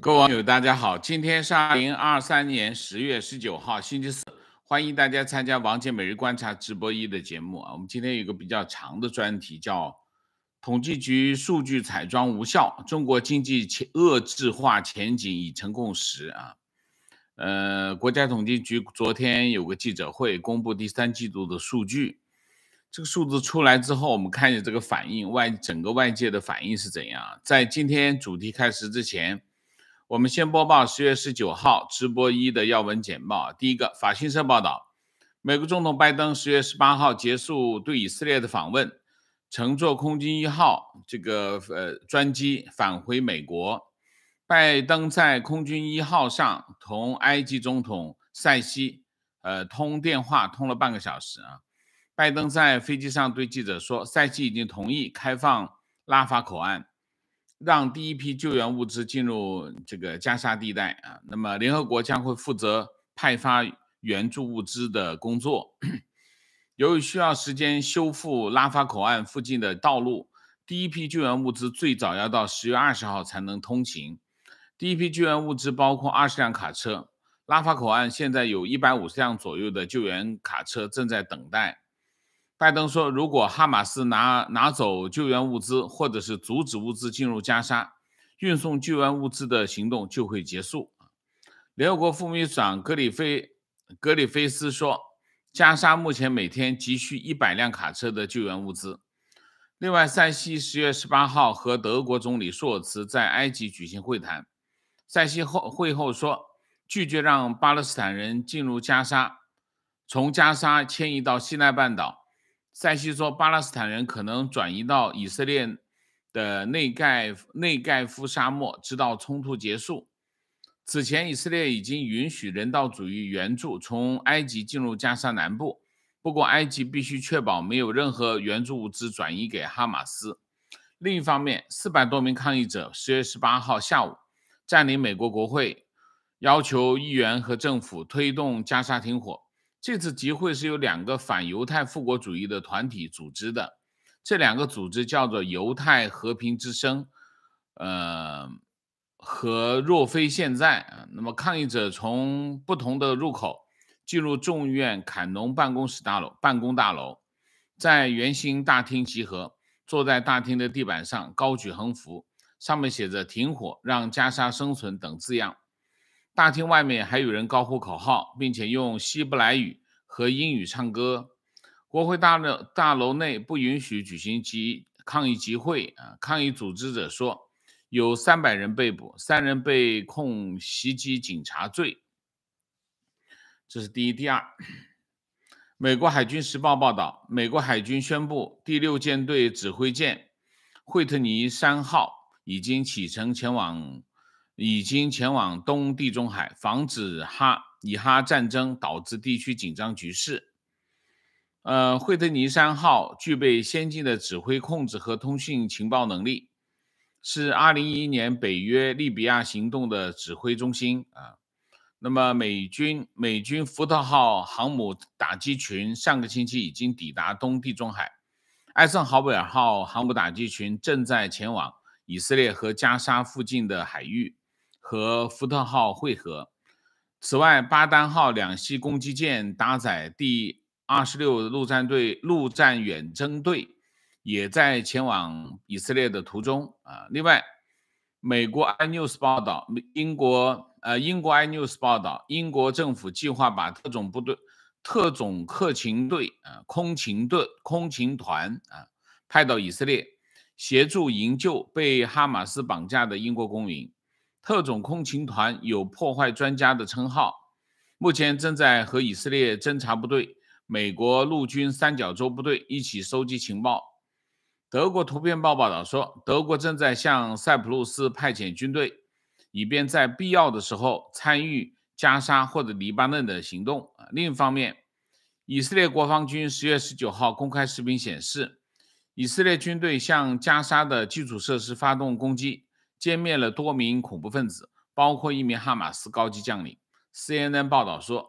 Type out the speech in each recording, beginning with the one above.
各位网友，大家好！今天是二零二三年十月十九号，星期四，欢迎大家参加王杰每日观察直播一的节目啊。我们今天有个比较长的专题，叫“统计局数据彩妆无效，中国经济前遏制化前景已成共识”啊。呃，国家统计局昨天有个记者会，公布第三季度的数据。这个数字出来之后，我们看一下这个反应外整个外界的反应是怎样。在今天主题开始之前。我们先播报十月十九号直播一的要闻简报。第一个，法新社报道，美国总统拜登十月十八号结束对以色列的访问，乘坐空军一号这个呃专机返回美国。拜登在空军一号上同埃及总统塞西呃通电话，通了半个小时啊。拜登在飞机上对记者说，塞西已经同意开放拉法口岸。让第一批救援物资进入这个加沙地带啊，那么联合国将会负责派发援助物资的工作。由于需要时间修复拉法口岸附近的道路，第一批救援物资最早要到十月二十号才能通行。第一批救援物资包括二十辆卡车。拉法口岸现在有一百五十辆左右的救援卡车正在等待。拜登说：“如果哈马斯拿拿走救援物资，或者是阻止物资进入加沙，运送救援物资的行动就会结束。”联合国副秘书长格里菲格里菲斯说：“加沙目前每天急需一百辆卡车的救援物资。”另外，塞西十月十八号和德国总理朔尔茨在埃及举行会谈。塞西后会后说：“拒绝让巴勒斯坦人进入加沙，从加沙迁移到西奈半岛。”塞西说，巴勒斯坦人可能转移到以色列的内盖内盖夫沙漠，直到冲突结束。此前，以色列已经允许人道主义援助从埃及进入加沙南部，不过埃及必须确保没有任何援助物资转移给哈马斯。另一方面，四百多名抗议者十月十八号下午占领美国国会，要求议员和政府推动加沙停火。这次集会是由两个反犹太复国主义的团体组织的，这两个组织叫做犹太和平之声，呃，和若非现在。那么抗议者从不同的入口进入众议院坎农办公室大楼办公大楼，在圆形大厅集合，坐在大厅的地板上，高举横幅，上面写着“停火，让加沙生存”等字样。大厅外面还有人高呼口号，并且用希伯来语和英语唱歌。国会大楼大楼内不允许举行集抗议集会啊！抗议组织者说，有三百人被捕，三人被控袭击警察罪。这是第一、第二。美国海军时报报道，美国海军宣布，第六舰队指挥舰“惠特尼三号”已经启程前往。已经前往东地中海，防止哈以哈战争导致地区紧张局势。呃，惠特尼山号具备先进的指挥控制和通讯情报能力，是2011年北约利比亚行动的指挥中心啊。那么，美军美军福特号航母打击群上个星期已经抵达东地中海，艾森豪威尔号航母打击群正在前往以色列和加沙附近的海域。和福特号会合。此外，巴丹号两栖攻击舰搭载第二十六陆战队陆战远征队，也在前往以色列的途中啊。另外，美国 iNews 报道，英国呃，英国 iNews 报道，英国政府计划把特种部队、特种客勤队啊、空勤队、空勤团啊派到以色列，协助营救被哈马斯绑架的英国公民。特种空勤团有“破坏专家”的称号，目前正在和以色列侦察部队、美国陆军三角洲部队一起收集情报。德国图片报报道说，德国正在向塞浦路斯派遣军队，以便在必要的时候参与加沙或者黎巴嫩的行动。另一方面，以色列国防军十月十九号公开视频显示，以色列军队向加沙的基础设施发动攻击。歼灭了多名恐怖分子，包括一名哈马斯高级将领。CNN 报道说，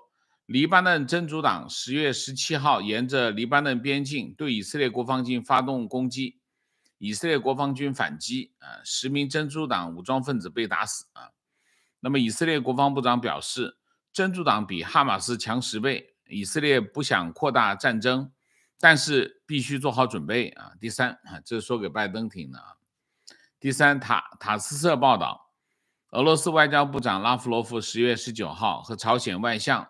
黎巴嫩真主党十月十七号沿着黎巴嫩边境对以色列国防军发动攻击，以色列国防军反击，啊，十名真主党武装分子被打死啊。那么，以色列国防部长表示，真主党比哈马斯强十倍，以色列不想扩大战争，但是必须做好准备啊。第三，啊，这是说给拜登听的啊。第三，塔塔斯社报道，俄罗斯外交部长拉夫罗夫十月十九号和朝鲜外相，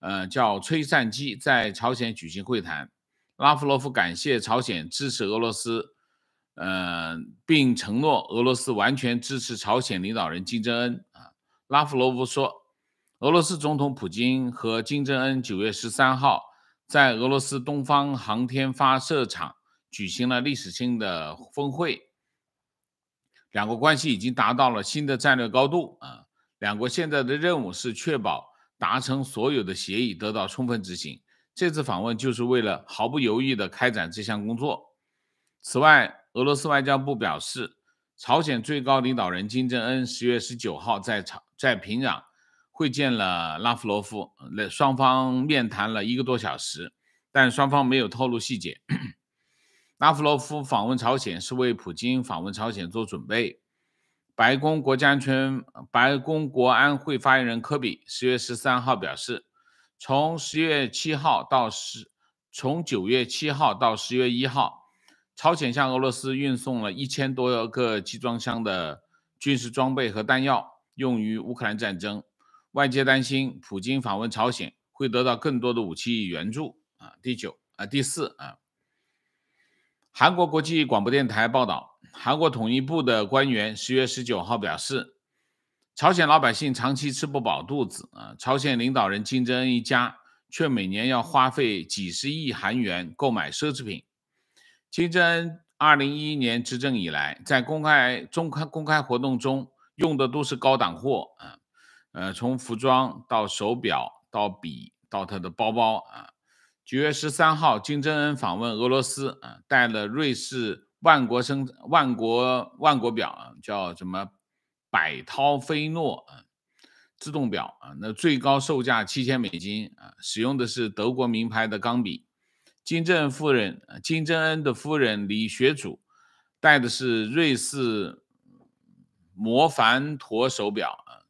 呃，叫崔善基在朝鲜举行会谈。拉夫罗夫感谢朝鲜支持俄罗斯，呃，并承诺俄罗斯完全支持朝鲜领导人金正恩。啊，拉夫罗夫说，俄罗斯总统普京和金正恩九月十三号在俄罗斯东方航天发射场举行了历史性的峰会。两国关系已经达到了新的战略高度啊！两国现在的任务是确保达成所有的协议得到充分执行。这次访问就是为了毫不犹豫地开展这项工作。此外，俄罗斯外交部表示，朝鲜最高领导人金正恩十月十九号在朝在平壤会见了拉夫罗夫，双方面谈了一个多小时，但双方没有透露细节。拉夫罗夫访问朝鲜是为普京访问朝鲜做准备。白宫国家安全白宫国安会发言人科比十月十三号表示，从十月七号到十，从九月七号到十月一号，朝鲜向俄罗斯运送了一千多个集装箱的军事装备和弹药，用于乌克兰战争。外界担心，普京访问朝鲜会得到更多的武器援助。啊，第九啊，第四啊。韩国国际广播电台报道，韩国统一部的官员十月十九号表示，朝鲜老百姓长期吃不饱肚子啊，朝鲜领导人金正恩一家却每年要花费几十亿韩元购买奢侈品。金正恩二零一一年执政以来，在公开中开公开活动中用的都是高档货啊，呃，从服装到手表到笔到他的包包啊。九月十三号，金正恩访问俄罗斯啊，带了瑞士万国生万国万国表，啊，叫什么百涛菲诺啊，自动表啊，那最高售价七千美金啊，使用的是德国名牌的钢笔。金正夫人，金正恩的夫人李雪主，戴的是瑞士摩凡陀手表啊，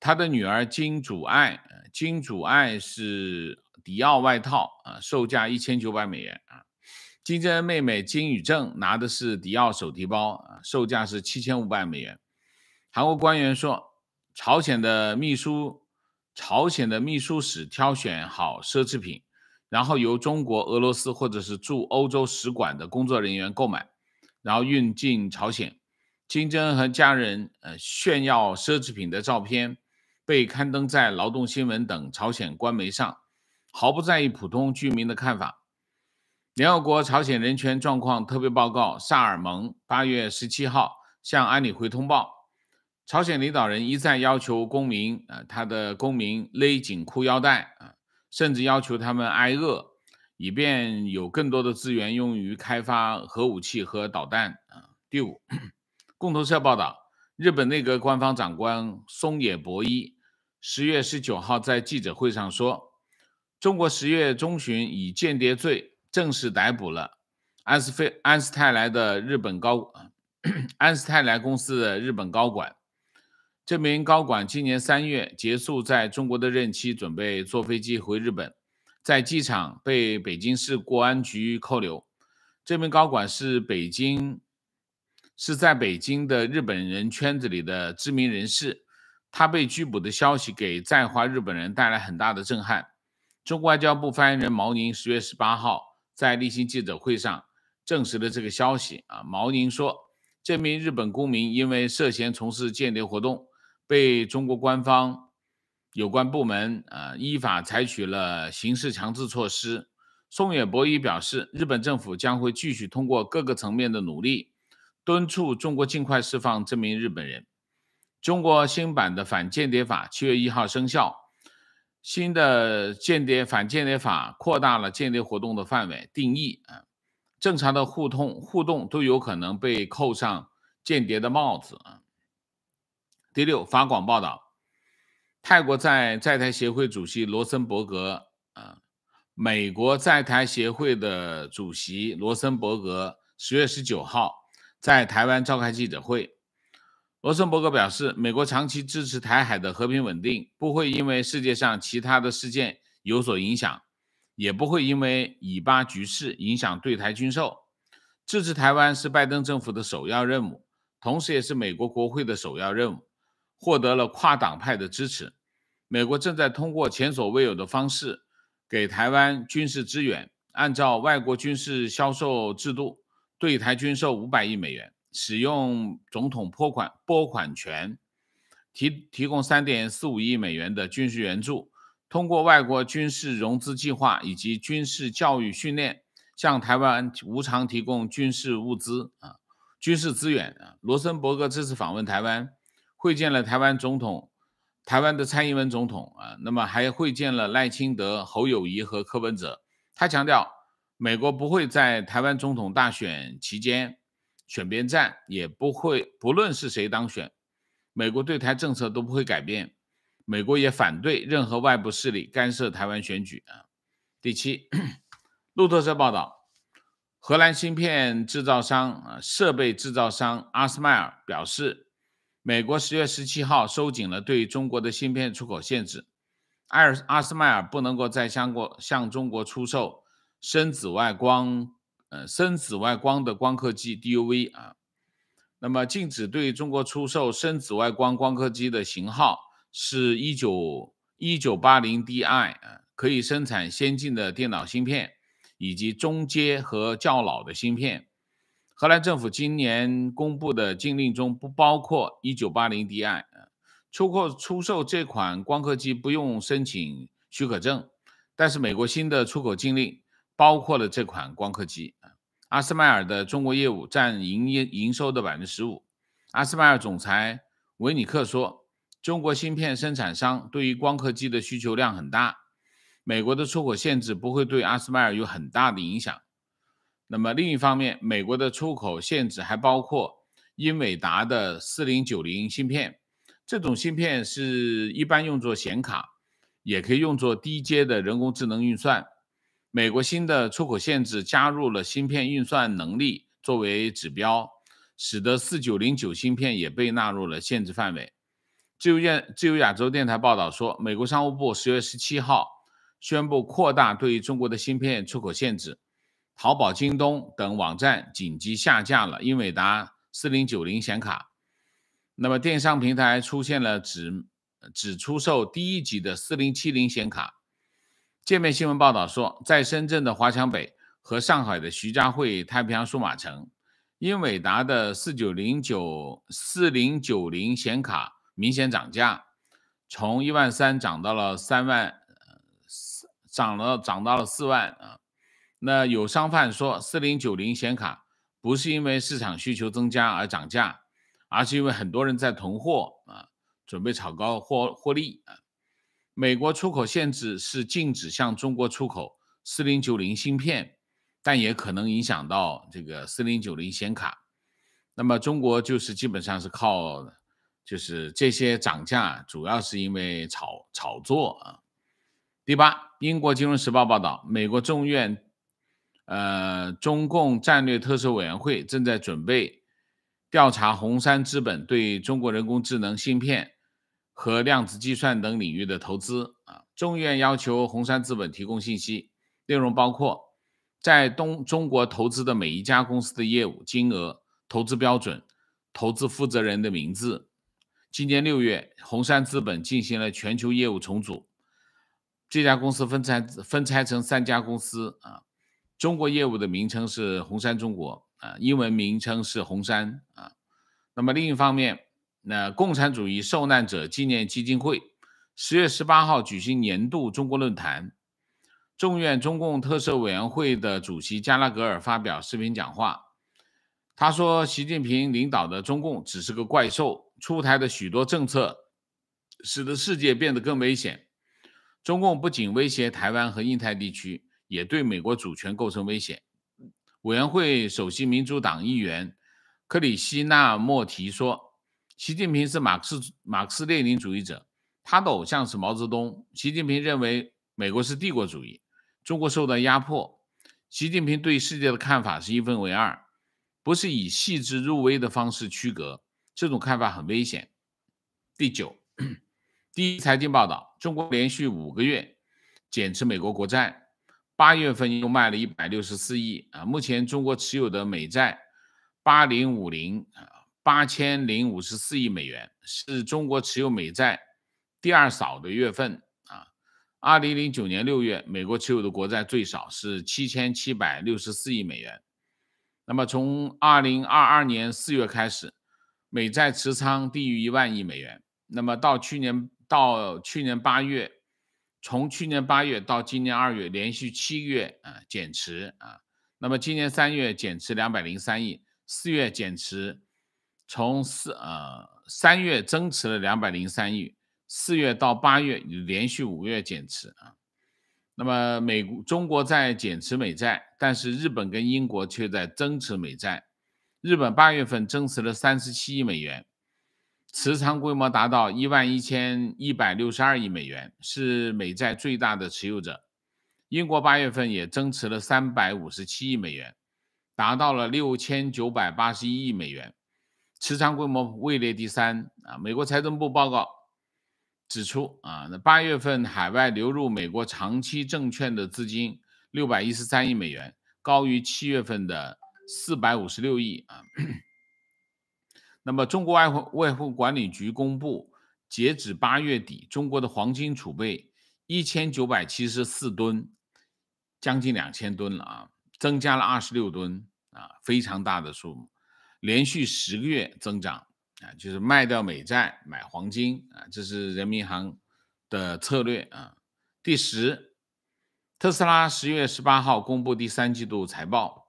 他的女儿金主爱，金主爱是。迪奥外套啊，售价一千九百美元啊。金正恩妹妹金宇正拿的是迪奥手提包啊，售价是七千五百美元。韩国官员说，朝鲜的秘书，朝鲜的秘书室挑选好奢侈品，然后由中国、俄罗斯或者是驻欧洲使馆的工作人员购买，然后运进朝鲜。金正恩和家人呃炫耀奢侈品的照片被刊登在《劳动新闻》等朝鲜官媒上。毫不在意普通居民的看法。联合国朝鲜人权状况特别报告萨尔蒙八月十七号向安理会通报，朝鲜领导人一再要求公民啊，他的公民勒紧裤腰带啊，甚至要求他们挨饿，以便有更多的资源用于开发核武器和导弹啊。第五，共同社报道，日本内阁官方长官松野博一十月十九号在记者会上说。中国十月中旬以间谍罪正式逮捕了安斯菲安斯泰莱的日本高安 斯泰莱公司的日本高管。这名高管今年三月结束在中国的任期，准备坐飞机回日本，在机场被北京市国安局扣留。这名高管是北京是在北京的日本人圈子里的知名人士。他被拘捕的消息给在华日本人带来很大的震撼。中国外交部发言人毛宁十月十八号在例行记者会上证实了这个消息啊。毛宁说，这名日本公民因为涉嫌从事间谍活动，被中国官方有关部门啊依法采取了刑事强制措施。宋野博一表示，日本政府将会继续通过各个层面的努力，敦促中国尽快释放这名日本人。中国新版的反间谍法七月一号生效。新的间谍反间谍法扩大了间谍活动的范围定义啊，正常的互通互动都有可能被扣上间谍的帽子啊。第六，法广报道，泰国在在台协会主席罗森伯格啊，美国在台协会的主席罗森伯格十月十九号在台湾召开记者会。罗森伯格表示，美国长期支持台海的和平稳定，不会因为世界上其他的事件有所影响，也不会因为以巴局势影响对台军售。支持台湾是拜登政府的首要任务，同时也是美国国会的首要任务，获得了跨党派的支持。美国正在通过前所未有的方式给台湾军事支援，按照外国军事销售制度，对台军售五百亿美元。使用总统拨款拨款权，提提供三点四五亿美元的军事援助，通过外国军事融资计划以及军事教育训练，向台湾无偿提供军事物资啊，军事资源啊。罗森伯格这次访问台湾，会见了台湾总统，台湾的蔡英文总统啊，那么还会见了赖清德、侯友谊和柯文哲。他强调，美国不会在台湾总统大选期间。选边站也不会，不论是谁当选，美国对台政策都不会改变。美国也反对任何外部势力干涉台湾选举啊。第七，路透社报道，荷兰芯片制造商啊设备制造商阿斯麦尔表示，美国十月十七号收紧了对中国的芯片出口限制，艾尔阿斯麦尔不能够再向过向中国出售深紫外光。呃深紫外光的光刻机 DUV 啊，那么禁止对中国出售深紫外光光刻机的型号是 191980DI 啊，可以生产先进的电脑芯片以及中阶和较老的芯片。荷兰政府今年公布的禁令中不包括 1980DI 出口出售这款光刻机不用申请许可证，但是美国新的出口禁令。包括了这款光刻机，阿斯麦尔的中国业务占营业营收的百分之十五。阿斯麦尔总裁维尼克说，中国芯片生产商对于光刻机的需求量很大，美国的出口限制不会对阿斯麦尔有很大的影响。那么另一方面，美国的出口限制还包括英伟达的4090芯片，这种芯片是一般用作显卡，也可以用作低阶的人工智能运算。美国新的出口限制加入了芯片运算能力作为指标，使得四九零九芯片也被纳入了限制范围。自由电自由亚洲电台报道说，美国商务部十月十七号宣布扩大对中国的芯片出口限制，淘宝、京东等网站紧急下架了英伟达四零九零显卡，那么电商平台出现了只只出售第一级的四零七零显卡。界面新闻报道说，在深圳的华强北和上海的徐家汇太平洋数码城，英伟达的四九零九四零九零显卡明显涨价，从一万三涨到了三万四，涨了涨到了四万啊。那有商贩说，四零九零显卡不是因为市场需求增加而涨价，而是因为很多人在囤货啊，准备炒高获获利啊。美国出口限制是禁止向中国出口四零九零芯片，但也可能影响到这个四零九零显卡。那么中国就是基本上是靠，就是这些涨价主要是因为炒炒作啊。第八，英国金融时报报道，美国众院，呃，中共战略特色委员会正在准备调查红杉资本对中国人工智能芯片。和量子计算等领域的投资啊，议院要求红杉资本提供信息，内容包括在东中国投资的每一家公司的业务、金额、投资标准、投资负责人的名字。今年六月，红杉资本进行了全球业务重组，这家公司分拆分拆成三家公司啊，中国业务的名称是红杉中国啊，英文名称是红杉啊。那么另一方面。那共产主义受难者纪念基金会十月十八号举行年度中国论坛，众院中共特设委员会的主席加拉格尔发表视频讲话，他说：“习近平领导的中共只是个怪兽，出台的许多政策使得世界变得更危险。中共不仅威胁台湾和印太地区，也对美国主权构成危险。”委员会首席民主党议员克里希纳莫提说。习近平是马克思、马克思列宁主义者，他的偶像是毛泽东。习近平认为美国是帝国主义，中国受到压迫。习近平对世界的看法是一分为二，不是以细致入微的方式区隔。这种看法很危险。第九，第一财经报道，中国连续五个月减持美国国债，八月份又卖了一百六十四亿啊。目前中国持有的美债八零五零啊。八千零五十四亿美元是中国持有美债第二少的月份啊！二零零九年六月，美国持有的国债最少是七千七百六十四亿美元。那么从二零二二年四月开始，美债持仓低于一万亿美元。那么到去年到去年八月，从去年八月到今年二月，连续七月啊减持啊。那么今年三月减持两百零三亿，四月减持。从四呃三月增持了两百零三亿，四月到八月连续五月减持啊。那么美中国在减持美债，但是日本跟英国却在增持美债。日本八月份增持了三十七亿美元，持仓规模达到一万一千一百六十二亿美元，是美债最大的持有者。英国八月份也增持了三百五十七亿美元，达到了六千九百八十一亿美元。持仓规模位列第三啊！美国财政部报告指出，啊，那八月份海外流入美国长期证券的资金六百一十三亿美元，高于七月份的四百五十六亿啊。那么，中国外汇外汇管理局公布，截止八月底，中国的黄金储备一千九百七十四吨，将近两千吨了啊，增加了二十六吨啊，非常大的数目。连续十个月增长啊，就是卖掉美债买黄金啊，这是人民银行的策略啊。第十，特斯拉十月十八号公布第三季度财报，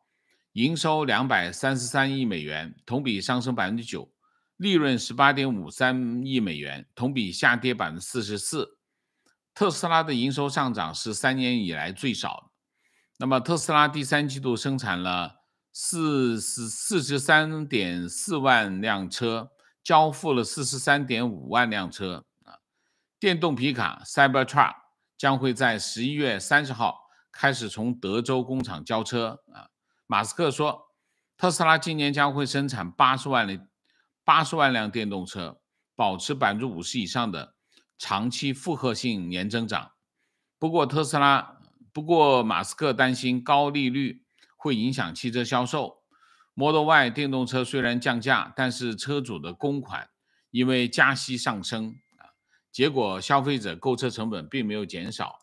营收两百三十三亿美元，同比上升百分之九，利润十八点五三亿美元，同比下跌百分之四十四。特斯拉的营收上涨是三年以来最少。那么特斯拉第三季度生产了。四十四十三点四万辆车交付了四十三点五万辆车啊！电动皮卡 Cybertruck 将会在十一月三十号开始从德州工厂交车啊！马斯克说，特斯拉今年将会生产八十万辆八十万辆电动车，保持百分之五十以上的长期复合性年增长。不过特斯拉不过马斯克担心高利率。会影响汽车销售。Model Y 电动车虽然降价，但是车主的公款因为加息上升啊，结果消费者购车成本并没有减少。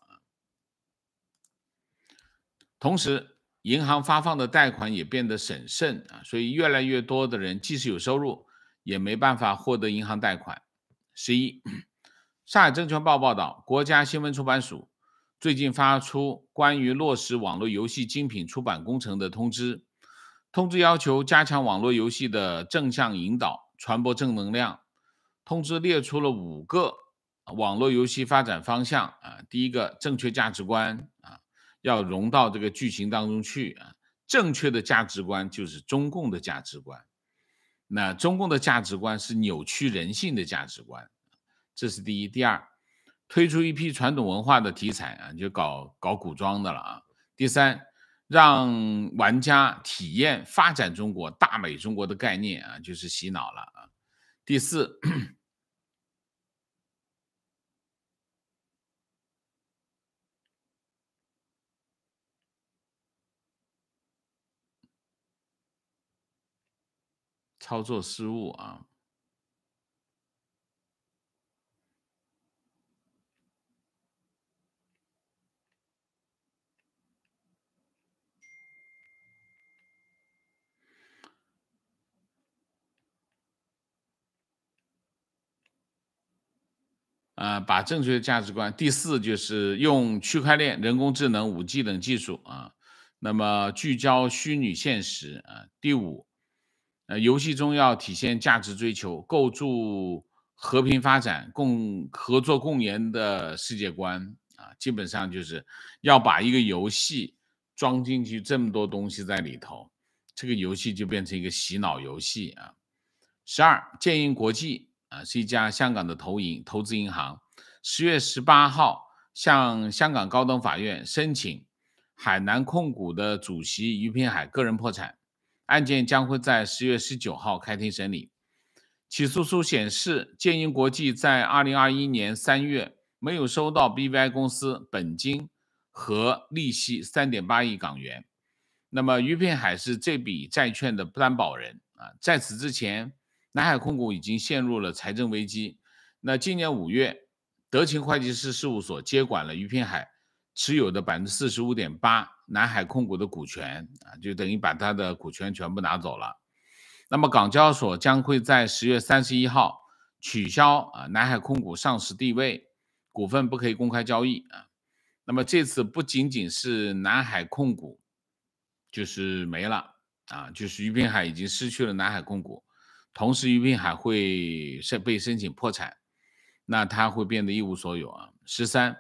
同时，银行发放的贷款也变得审慎啊，所以越来越多的人即使有收入，也没办法获得银行贷款。十一，上 海证券报报道，国家新闻出版署。最近发出关于落实网络游戏精品出版工程的通知，通知要求加强网络游戏的正向引导，传播正能量。通知列出了五个网络游戏发展方向啊，第一个正确价值观啊，要融到这个剧情当中去啊。正确的价值观就是中共的价值观，那中共的价值观是扭曲人性的价值观，这是第一。第二。推出一批传统文化的题材啊，就搞搞古装的了啊。第三，让玩家体验发展中国大美中国的概念啊，就是洗脑了啊。第四，操作失误啊。呃，把正确的价值观。第四就是用区块链、人工智能、五 G 等技术啊，那么聚焦虚拟现实啊。第五，呃，游戏中要体现价值追求，构筑和平发展、共合作共研的世界观啊。基本上就是要把一个游戏装进去这么多东西在里头，这个游戏就变成一个洗脑游戏啊。十二，建英国际。啊，是一家香港的投银投资银行。十月十八号向香港高等法院申请海南控股的主席于平海个人破产案件将会在十月十九号开庭审理。起诉书显示，建银国际在二零二一年三月没有收到 BVI 公司本金和利息三点八亿港元。那么，于平海是这笔债券的担保人啊，在此之前。南海控股已经陷入了财政危机。那今年五月，德勤会计师事务所接管了于平海持有的百分之四十五点八南海控股的股权啊，就等于把他的股权全部拿走了。那么港交所将会在十月三十一号取消啊南海控股上市地位，股份不可以公开交易啊。那么这次不仅仅是南海控股就是没了啊，就是于平海已经失去了南海控股。同时，余斌还会申被申请破产，那他会变得一无所有啊。十三，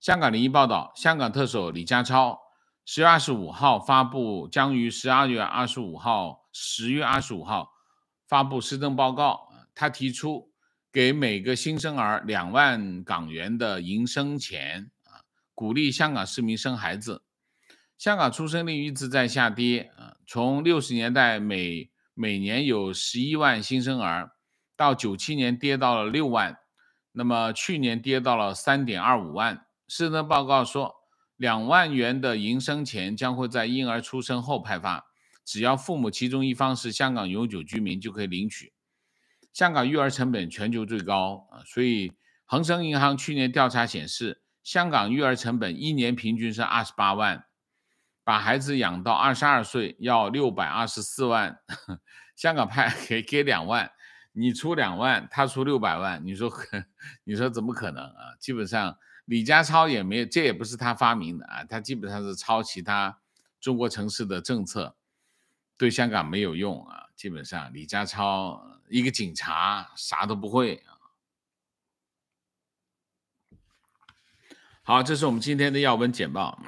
香港零一报道，香港特首李家超十月二十五号发布，将于十二月二十五号、十月二十五号发布施政报告，他提出给每个新生儿两万港元的迎生钱啊，鼓励香港市民生孩子。香港出生率一直在下跌啊，从六十年代每。每年有十一万新生儿，到九七年跌到了六万，那么去年跌到了三点二五万。市政报告说，两万元的迎生钱将会在婴儿出生后派发，只要父母其中一方是香港永久居民就可以领取。香港育儿成本全球最高啊，所以恒生银行去年调查显示，香港育儿成本一年平均是二十八万。把孩子养到二十二岁要六百二十四万，香港派 给给两万，你出两万，他出六百万，你说，你说怎么可能啊？基本上李家超也没有，这也不是他发明的啊，他基本上是抄其他中国城市的政策，对香港没有用啊。基本上李家超一个警察啥都不会啊。好，这是我们今天的要闻简报。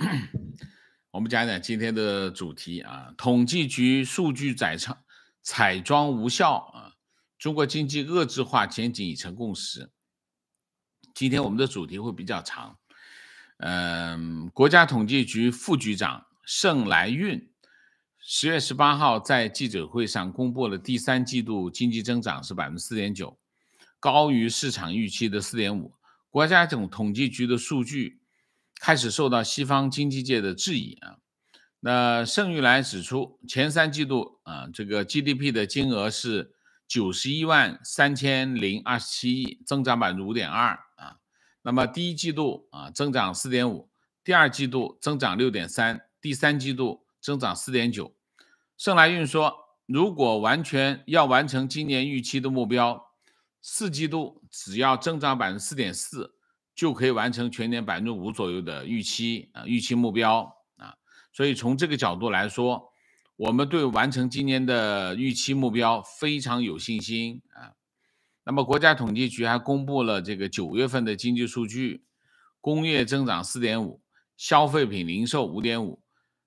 我们讲讲今天的主题啊，统计局数据载采彩妆无效啊，中国经济恶质化前景已成共识。今天我们的主题会比较长，嗯，国家统计局副局长盛来运十月十八号在记者会上公布了第三季度经济增长是百分之四点九，高于市场预期的四点五。国家总统计局的数据。开始受到西方经济界的质疑啊，那盛玉来指出，前三季度啊，这个 GDP 的金额是九十一万三千零二十七亿，增长百分之五点二啊，那么第一季度啊增长四点五，第二季度增长六点三，第三季度增长四点九，盛来运说，如果完全要完成今年预期的目标，四季度只要增长百分之四点四。就可以完成全年百分之五左右的预期啊，预期目标啊，所以从这个角度来说，我们对完成今年的预期目标非常有信心啊。那么国家统计局还公布了这个九月份的经济数据，工业增长四点五，消费品零售五点五，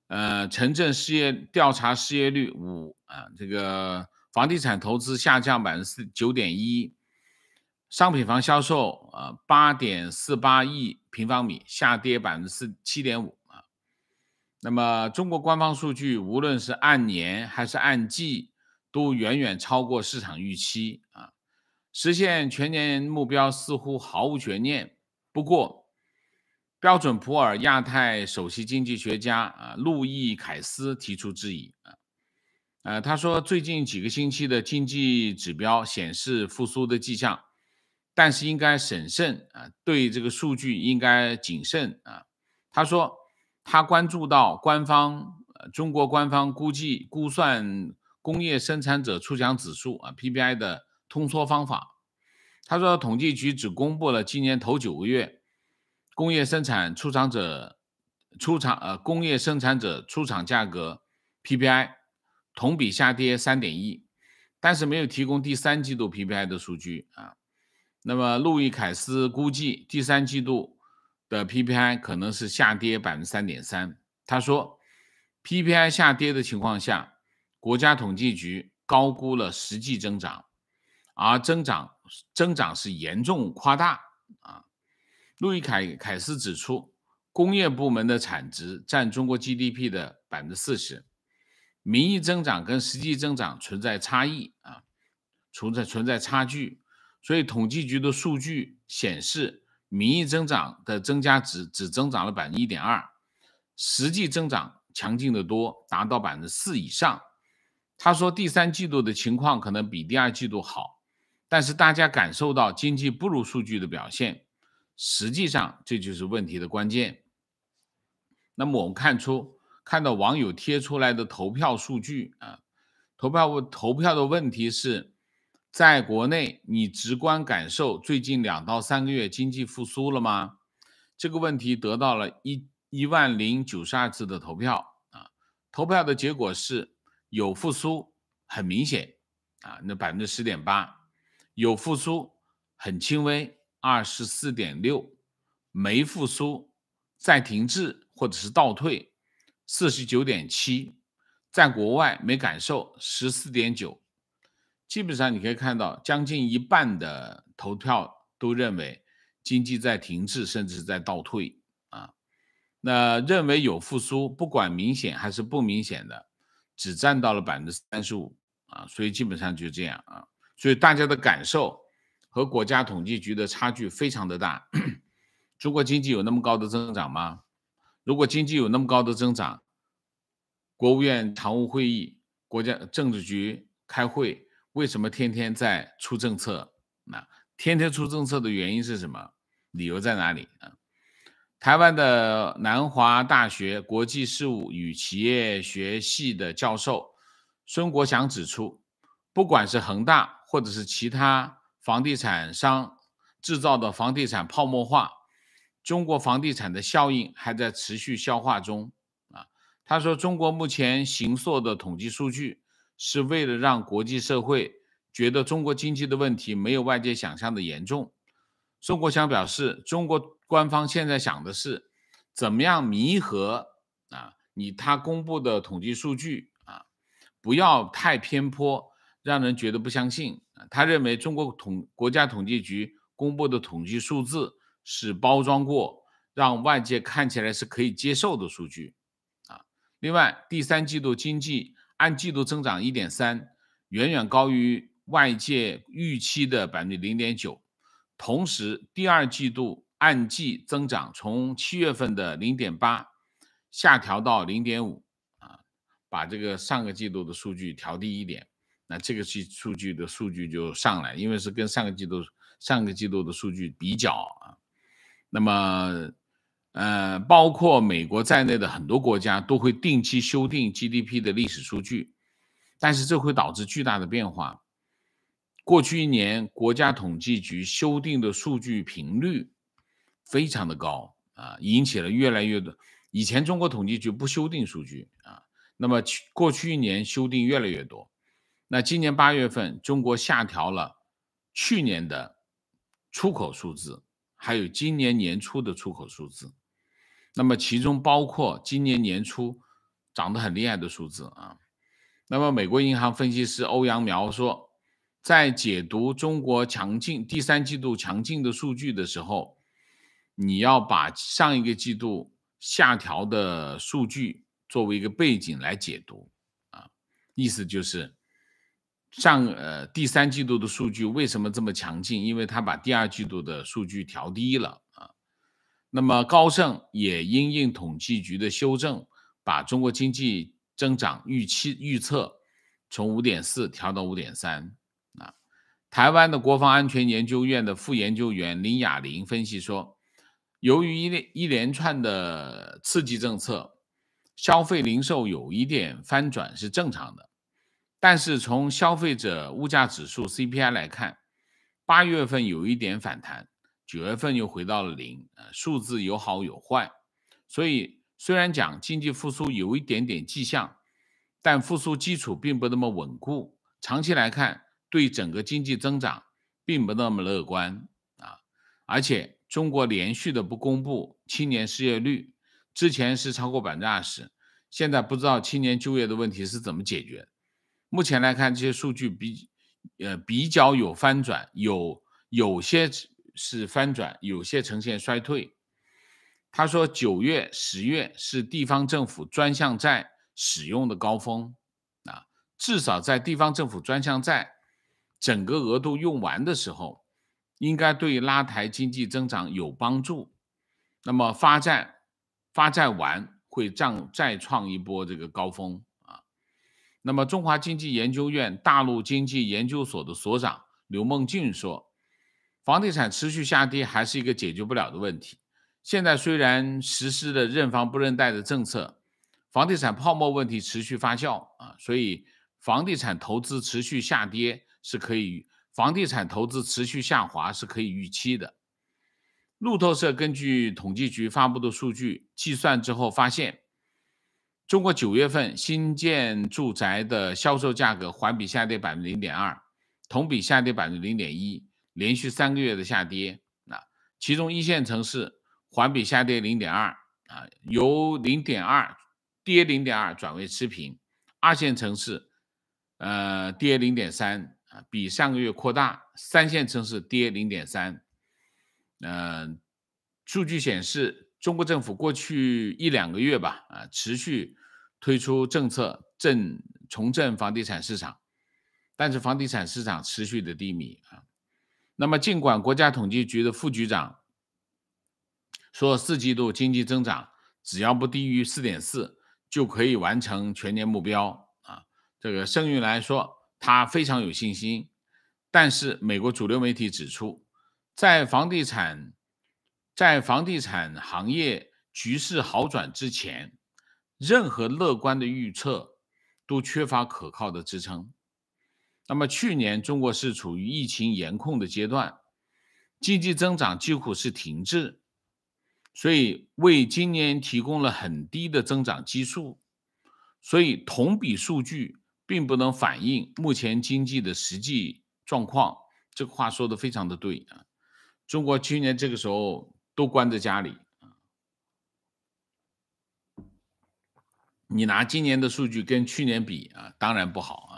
呃，城镇失业调查失业率五啊，这个房地产投资下降百分之四九点一。商品房销售，呃，八点四八亿平方米，下跌百分之四七点五啊。那么，中国官方数据无论是按年还是按季，都远远超过市场预期啊，实现全年目标似乎毫无悬念。不过，标准普尔亚太首席经济学家啊，路易·凯斯提出质疑啊，呃，他说最近几个星期的经济指标显示复苏的迹象。但是应该审慎啊，对这个数据应该谨慎啊。他说，他关注到官方，中国官方估计估算工业生产者出厂指数啊 （PPI） 的通缩方法。他说，统计局只公布了今年头九个月工业生产出厂者出厂呃工业生产者出厂价格 PPI 同比下跌三点一，但是没有提供第三季度 PPI 的数据啊。那么，路易凯斯估计第三季度的 PPI 可能是下跌百分之三点三。他说，PPI 下跌的情况下，国家统计局高估了实际增长，而增长增长是严重夸大啊。路易凯凯斯指出，工业部门的产值占中国 GDP 的百分之四十，名义增长跟实际增长存在差异啊，存在存在差距。所以统计局的数据显示，名义增长的增加值只增长了百分之一点二，实际增长强劲得多，达到百分之四以上。他说第三季度的情况可能比第二季度好，但是大家感受到经济不如数据的表现，实际上这就是问题的关键。那么我们看出，看到网友贴出来的投票数据啊，投票问投票的问题是。在国内，你直观感受最近两到三个月经济复苏了吗？这个问题得到了一一万零九十二次的投票啊，投票的结果是有复苏，很明显啊，那百分之十点八，有复苏很轻微，二十四点六，没复苏再停滞或者是倒退，四十九点七，在国外没感受十四点九。基本上你可以看到，将近一半的投票都认为经济在停滞，甚至在倒退啊。那认为有复苏，不管明显还是不明显的，只占到了百分之三十五啊。所以基本上就这样啊。所以大家的感受和国家统计局的差距非常的大。中国经济有那么高的增长吗？如果经济有那么高的增长，国务院常务会议、国家政治局开会。为什么天天在出政策？那天天出政策的原因是什么？理由在哪里啊？台湾的南华大学国际事务与企业学系的教授孙国祥指出，不管是恒大或者是其他房地产商制造的房地产泡沫化，中国房地产的效应还在持续消化中啊。他说，中国目前行硕的统计数据。是为了让国际社会觉得中国经济的问题没有外界想象的严重，宋国强表示，中国官方现在想的是，怎么样弥合啊？你他公布的统计数据啊，不要太偏颇，让人觉得不相信。他认为中国统国家统计局公布的统计数字是包装过，让外界看起来是可以接受的数据，啊。另外，第三季度经济。按季度增长一点三，远远高于外界预期的百分之零点九。同时，第二季度按季增长从七月份的零点八下调到零点五啊，把这个上个季度的数据调低一点，那这个季数据的数据就上来，因为是跟上个季度上个季度的数据比较啊。那么。呃，包括美国在内的很多国家都会定期修订 GDP 的历史数据，但是这会导致巨大的变化。过去一年，国家统计局修订的数据频率非常的高啊，引起了越来越多。以前中国统计局不修订数据啊，那么过去一年修订越来越多。那今年八月份，中国下调了去年的出口数字，还有今年年初的出口数字。那么其中包括今年年初涨得很厉害的数字啊。那么美国银行分析师欧阳苗说，在解读中国强劲第三季度强劲的数据的时候，你要把上一个季度下调的数据作为一个背景来解读啊。意思就是，上呃第三季度的数据为什么这么强劲？因为他把第二季度的数据调低了。那么，高盛也因应统计局的修正，把中国经济增长预期预测从五点四调到五点三。啊，台湾的国防安全研究院的副研究员林雅玲分析说，由于一连一连串的刺激政策，消费零售有一点翻转是正常的，但是从消费者物价指数 CPI 来看，八月份有一点反弹。九月份又回到了零，啊，数字有好有坏，所以虽然讲经济复苏有一点点迹象，但复苏基础并不那么稳固，长期来看对整个经济增长并不那么乐观啊，而且中国连续的不公布青年失业率，之前是超过百分之二十，现在不知道青年就业的问题是怎么解决，目前来看这些数据比，呃，比较有翻转，有有些。是翻转，有些呈现衰退。他说，九月、十月是地方政府专项债使用的高峰啊，至少在地方政府专项债整个额度用完的时候，应该对拉抬经济增长有帮助。那么发债，发债完会涨，再创一波这个高峰啊。那么，中华经济研究院大陆经济研究所的所长刘梦俊说。房地产持续下跌还是一个解决不了的问题。现在虽然实施了认房不认贷的政策，房地产泡沫问题持续发酵啊，所以房地产投资持续下跌是可以，房地产投资持续下滑是可以预期的。路透社根据统计局发布的数据计算之后发现，中国九月份新建住宅的销售价格环比下跌百分之零点二，同比下跌百分之零点一。连续三个月的下跌，啊，其中一线城市环比下跌零点二啊，由零点二跌零点二转为持平；二线城市呃跌零点三啊，比上个月扩大；三线城市跌零点三。嗯，数据显示，中国政府过去一两个月吧啊，持续推出政策正重振房地产市场，但是房地产市场持续的低迷啊。那么，尽管国家统计局的副局长说，四季度经济增长只要不低于四点四，就可以完成全年目标啊。这个盛运来说，他非常有信心。但是，美国主流媒体指出，在房地产在房地产行业局势好转之前，任何乐观的预测都缺乏可靠的支撑。那么去年中国是处于疫情严控的阶段，经济增长几乎是停滞，所以为今年提供了很低的增长基数，所以同比数据并不能反映目前经济的实际状况。这个话说的非常的对啊，中国去年这个时候都关在家里啊，你拿今年的数据跟去年比啊，当然不好。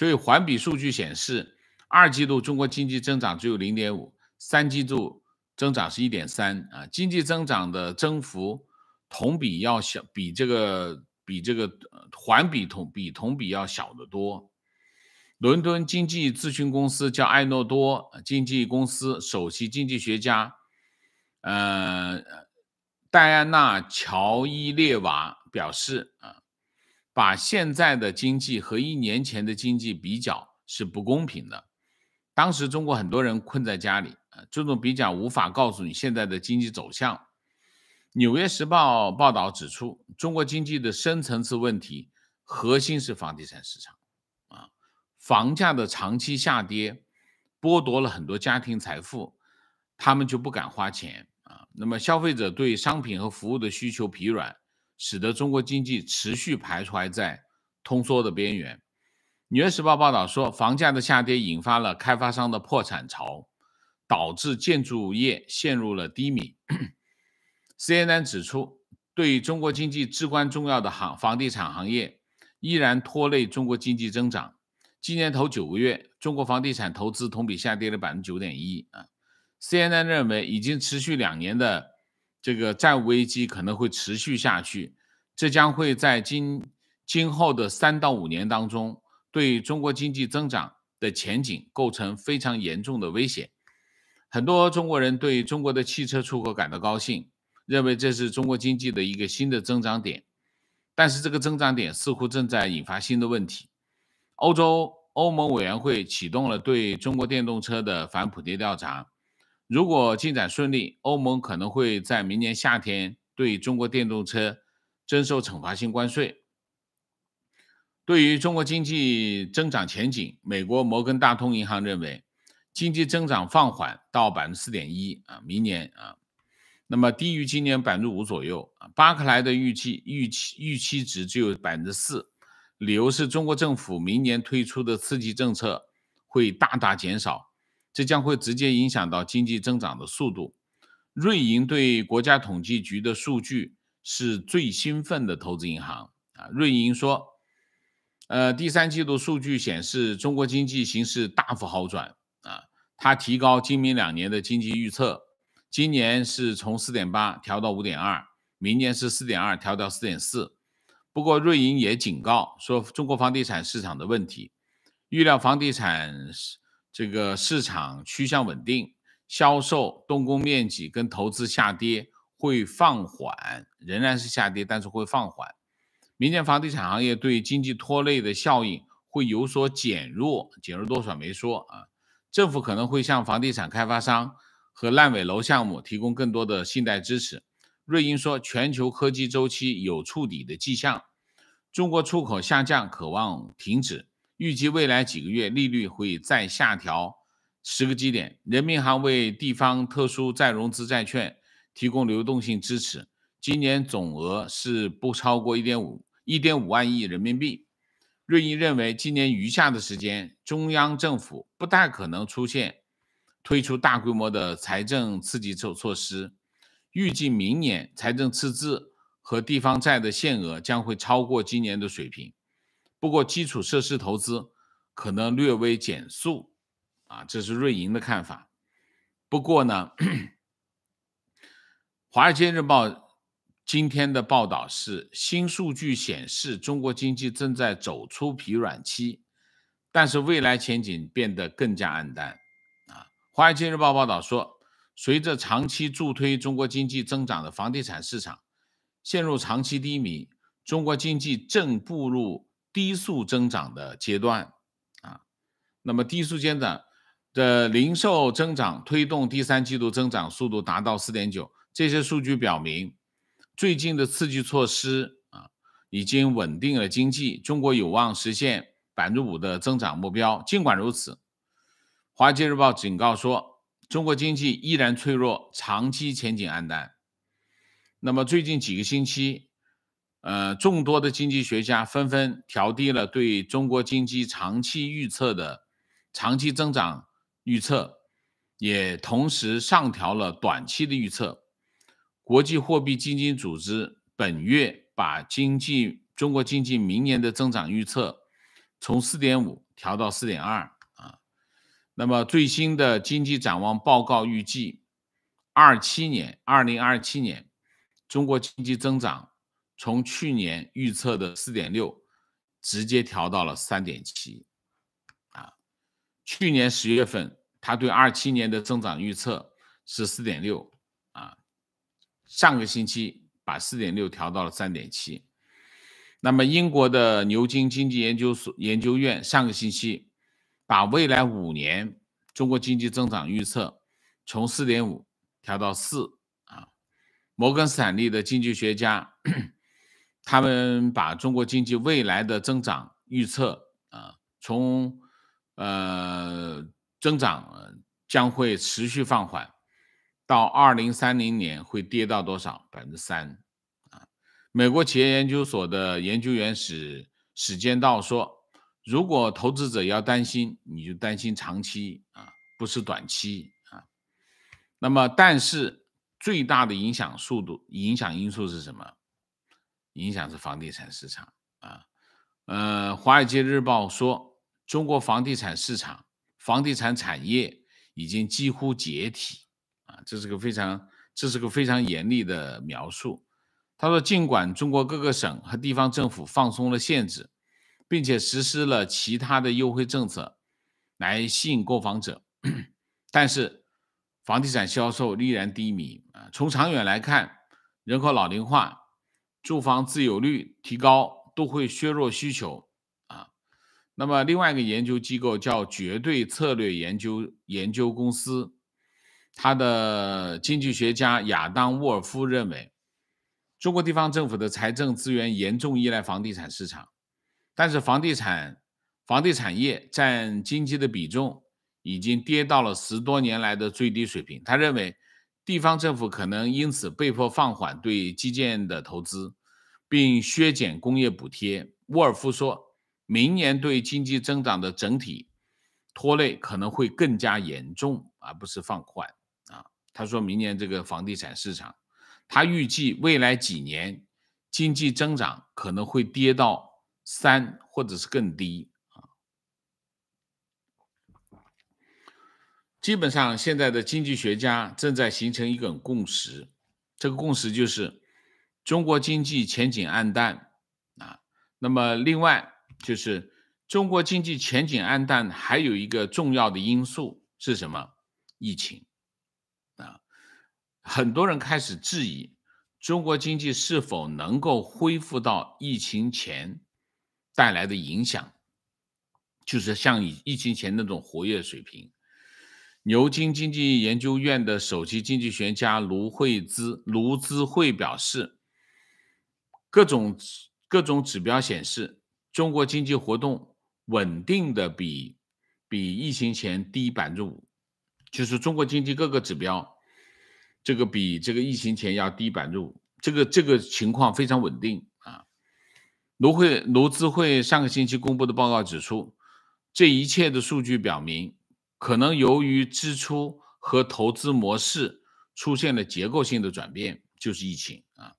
所以环比数据显示，二季度中国经济增长只有零点五，三季度增长是一点三啊，经济增长的增幅同比要小，比这个比这个环比同比同比要小得多。伦敦经济咨询公司叫艾诺多经济公司首席经济学家，呃，戴安娜·乔伊列娃表示啊。把现在的经济和一年前的经济比较是不公平的。当时中国很多人困在家里，这种比较无法告诉你现在的经济走向。《纽约时报》报道指出，中国经济的深层次问题核心是房地产市场。啊，房价的长期下跌剥夺了很多家庭财富，他们就不敢花钱啊。那么，消费者对商品和服务的需求疲软。使得中国经济持续徘徊在通缩的边缘。《纽约时报》报道说，房价的下跌引发了开发商的破产潮，导致建筑业陷入了低迷。C N N 指出，对中国经济至关重要的行房地产行业依然拖累中国经济增长。今年头九个月，中国房地产投资同比下跌了百分之九点一。啊，C N N 认为，已经持续两年的这个债务危机可能会持续下去，这将会在今今后的三到五年当中，对中国经济增长的前景构成非常严重的威胁。很多中国人对中国的汽车出口感到高兴，认为这是中国经济的一个新的增长点，但是这个增长点似乎正在引发新的问题。欧洲欧盟委员会启动了对中国电动车的反补贴调查。如果进展顺利，欧盟可能会在明年夏天对中国电动车征收惩罚性关税。对于中国经济增长前景，美国摩根大通银行认为，经济增长放缓到百分之四点一啊，明年啊，那么低于今年百分之五左右啊。巴克莱的预期预期预期值只有百分之四，理由是中国政府明年推出的刺激政策会大大减少。这将会直接影响到经济增长的速度。瑞银对国家统计局的数据是最兴奋的投资银行啊！瑞银说，呃，第三季度数据显示中国经济形势大幅好转啊！它提高今明两年的经济预测，今年是从四点八调到五点二，明年是四点二调到四点四。不过瑞银也警告说，中国房地产市场的问题，预料房地产是。这个市场趋向稳定，销售动工面积跟投资下跌会放缓，仍然是下跌，但是会放缓。民间房地产行业对经济拖累的效应会有所减弱，减弱多少没说啊。政府可能会向房地产开发商和烂尾楼项目提供更多的信贷支持。瑞银说，全球科技周期有触底的迹象，中国出口下降渴望停止。预计未来几个月利率会再下调十个基点。人民银行为地方特殊再融资债券提供流动性支持，今年总额是不超过一点五一点五万亿人民币。瑞银认为，今年余下的时间，中央政府不太可能出现推出大规模的财政刺激措措施。预计明年财政赤字和地方债的限额将会超过今年的水平。不过基础设施投资可能略微减速，啊，这是瑞银的看法。不过呢，华尔街日报今天的报道是：新数据显示中国经济正在走出疲软期，但是未来前景变得更加暗淡。啊，华尔街日报报道说，随着长期助推中国经济增长的房地产市场陷入长期低迷，中国经济正步入。低速增长的阶段啊，那么低速增长的零售增长推动第三季度增长速度达到四点九，这些数据表明，最近的刺激措施啊已经稳定了经济，中国有望实现百分之五的增长目标。尽管如此，《华尔街日报》警告说，中国经济依然脆弱，长期前景黯淡。那么最近几个星期。呃，众多的经济学家纷纷调低了对中国经济长期预测的长期增长预测，也同时上调了短期的预测。国际货币基金组织本月把经济中国经济明年的增长预测从四点五调到四点二啊。那么最新的经济展望报告预计，二七年二零二七年中国经济增长。从去年预测的四点六，直接调到了三点七，啊，去年十月份，他对二七年的增长预测是四点六，啊，上个星期把四点六调到了三点七，那么英国的牛津经济研究所研究院上个星期，把未来五年中国经济增长预测从四点五调到四，啊，摩根斯坦利的经济学家。他们把中国经济未来的增长预测啊，从呃增长将会持续放缓，到二零三零年会跌到多少百分之三啊？美国企业研究所的研究员史史坚道说：“如果投资者要担心，你就担心长期啊，不是短期啊。那么，但是最大的影响速度影响因素是什么？”影响是房地产市场啊，呃，华尔街日报说，中国房地产市场、房地产产业已经几乎解体啊，这是个非常，这是个非常严厉的描述。他说，尽管中国各个省和地方政府放松了限制，并且实施了其他的优惠政策来吸引购房者，但是房地产销售依然低迷啊。从长远来看，人口老龄化。住房自有率提高都会削弱需求啊。那么另外一个研究机构叫绝对策略研究研究公司，它的经济学家亚当·沃尔夫认为，中国地方政府的财政资源严重依赖房地产市场，但是房地产、房地产业占经济的比重已经跌到了十多年来的最低水平。他认为。地方政府可能因此被迫放缓对基建的投资，并削减工业补贴。沃尔夫说，明年对经济增长的整体拖累可能会更加严重，而不是放缓。啊，他说明年这个房地产市场，他预计未来几年经济增长可能会跌到三或者是更低。基本上，现在的经济学家正在形成一个共识，这个共识就是中国经济前景暗淡啊。那么，另外就是中国经济前景暗淡，还有一个重要的因素是什么？疫情啊，很多人开始质疑中国经济是否能够恢复到疫情前带来的影响，就是像疫疫情前那种活跃水平。牛津经济研究院的首席经济学家卢慧兹卢兹惠表示，各种各种指标显示，中国经济活动稳定的比比疫情前低百分之五，就是中国经济各个指标，这个比这个疫情前要低百分之五，这个这个情况非常稳定啊。卢惠卢兹惠上个星期公布的报告指出，这一切的数据表明。可能由于支出和投资模式出现了结构性的转变，就是疫情啊。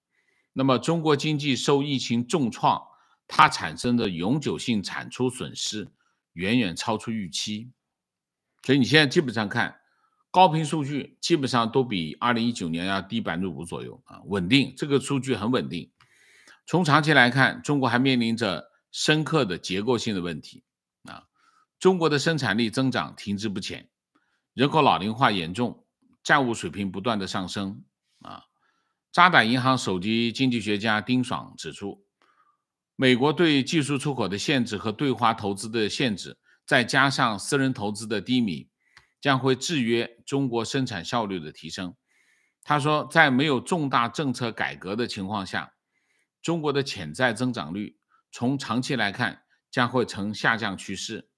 那么中国经济受疫情重创，它产生的永久性产出损失远远超出预期。所以你现在基本上看，高频数据基本上都比二零一九年要低百分之五左右啊，稳定，这个数据很稳定。从长期来看，中国还面临着深刻的结构性的问题。中国的生产力增长停滞不前，人口老龄化严重，债务水平不断的上升。啊，渣打银行首席经济学家丁爽指出，美国对技术出口的限制和对华投资的限制，再加上私人投资的低迷，将会制约中国生产效率的提升。他说，在没有重大政策改革的情况下，中国的潜在增长率从长期来看将会呈下降趋势。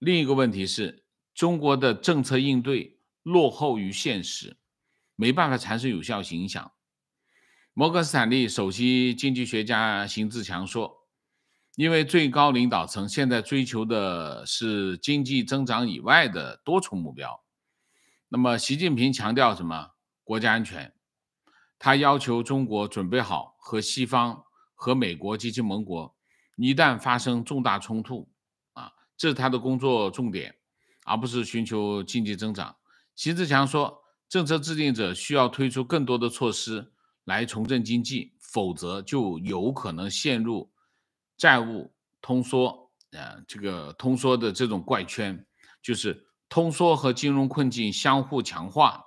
另一个问题是，中国的政策应对落后于现实，没办法产生有效影响。摩根斯坦利首席经济学家邢自强说：“因为最高领导层现在追求的是经济增长以外的多重目标。那么，习近平强调什么？国家安全。他要求中国准备好和西方、和美国及其盟国一旦发生重大冲突。”这是他的工作重点，而不是寻求经济增长。习志强说，政策制定者需要推出更多的措施来重振经济，否则就有可能陷入债务通缩，呃，这个通缩的这种怪圈，就是通缩和金融困境相互强化。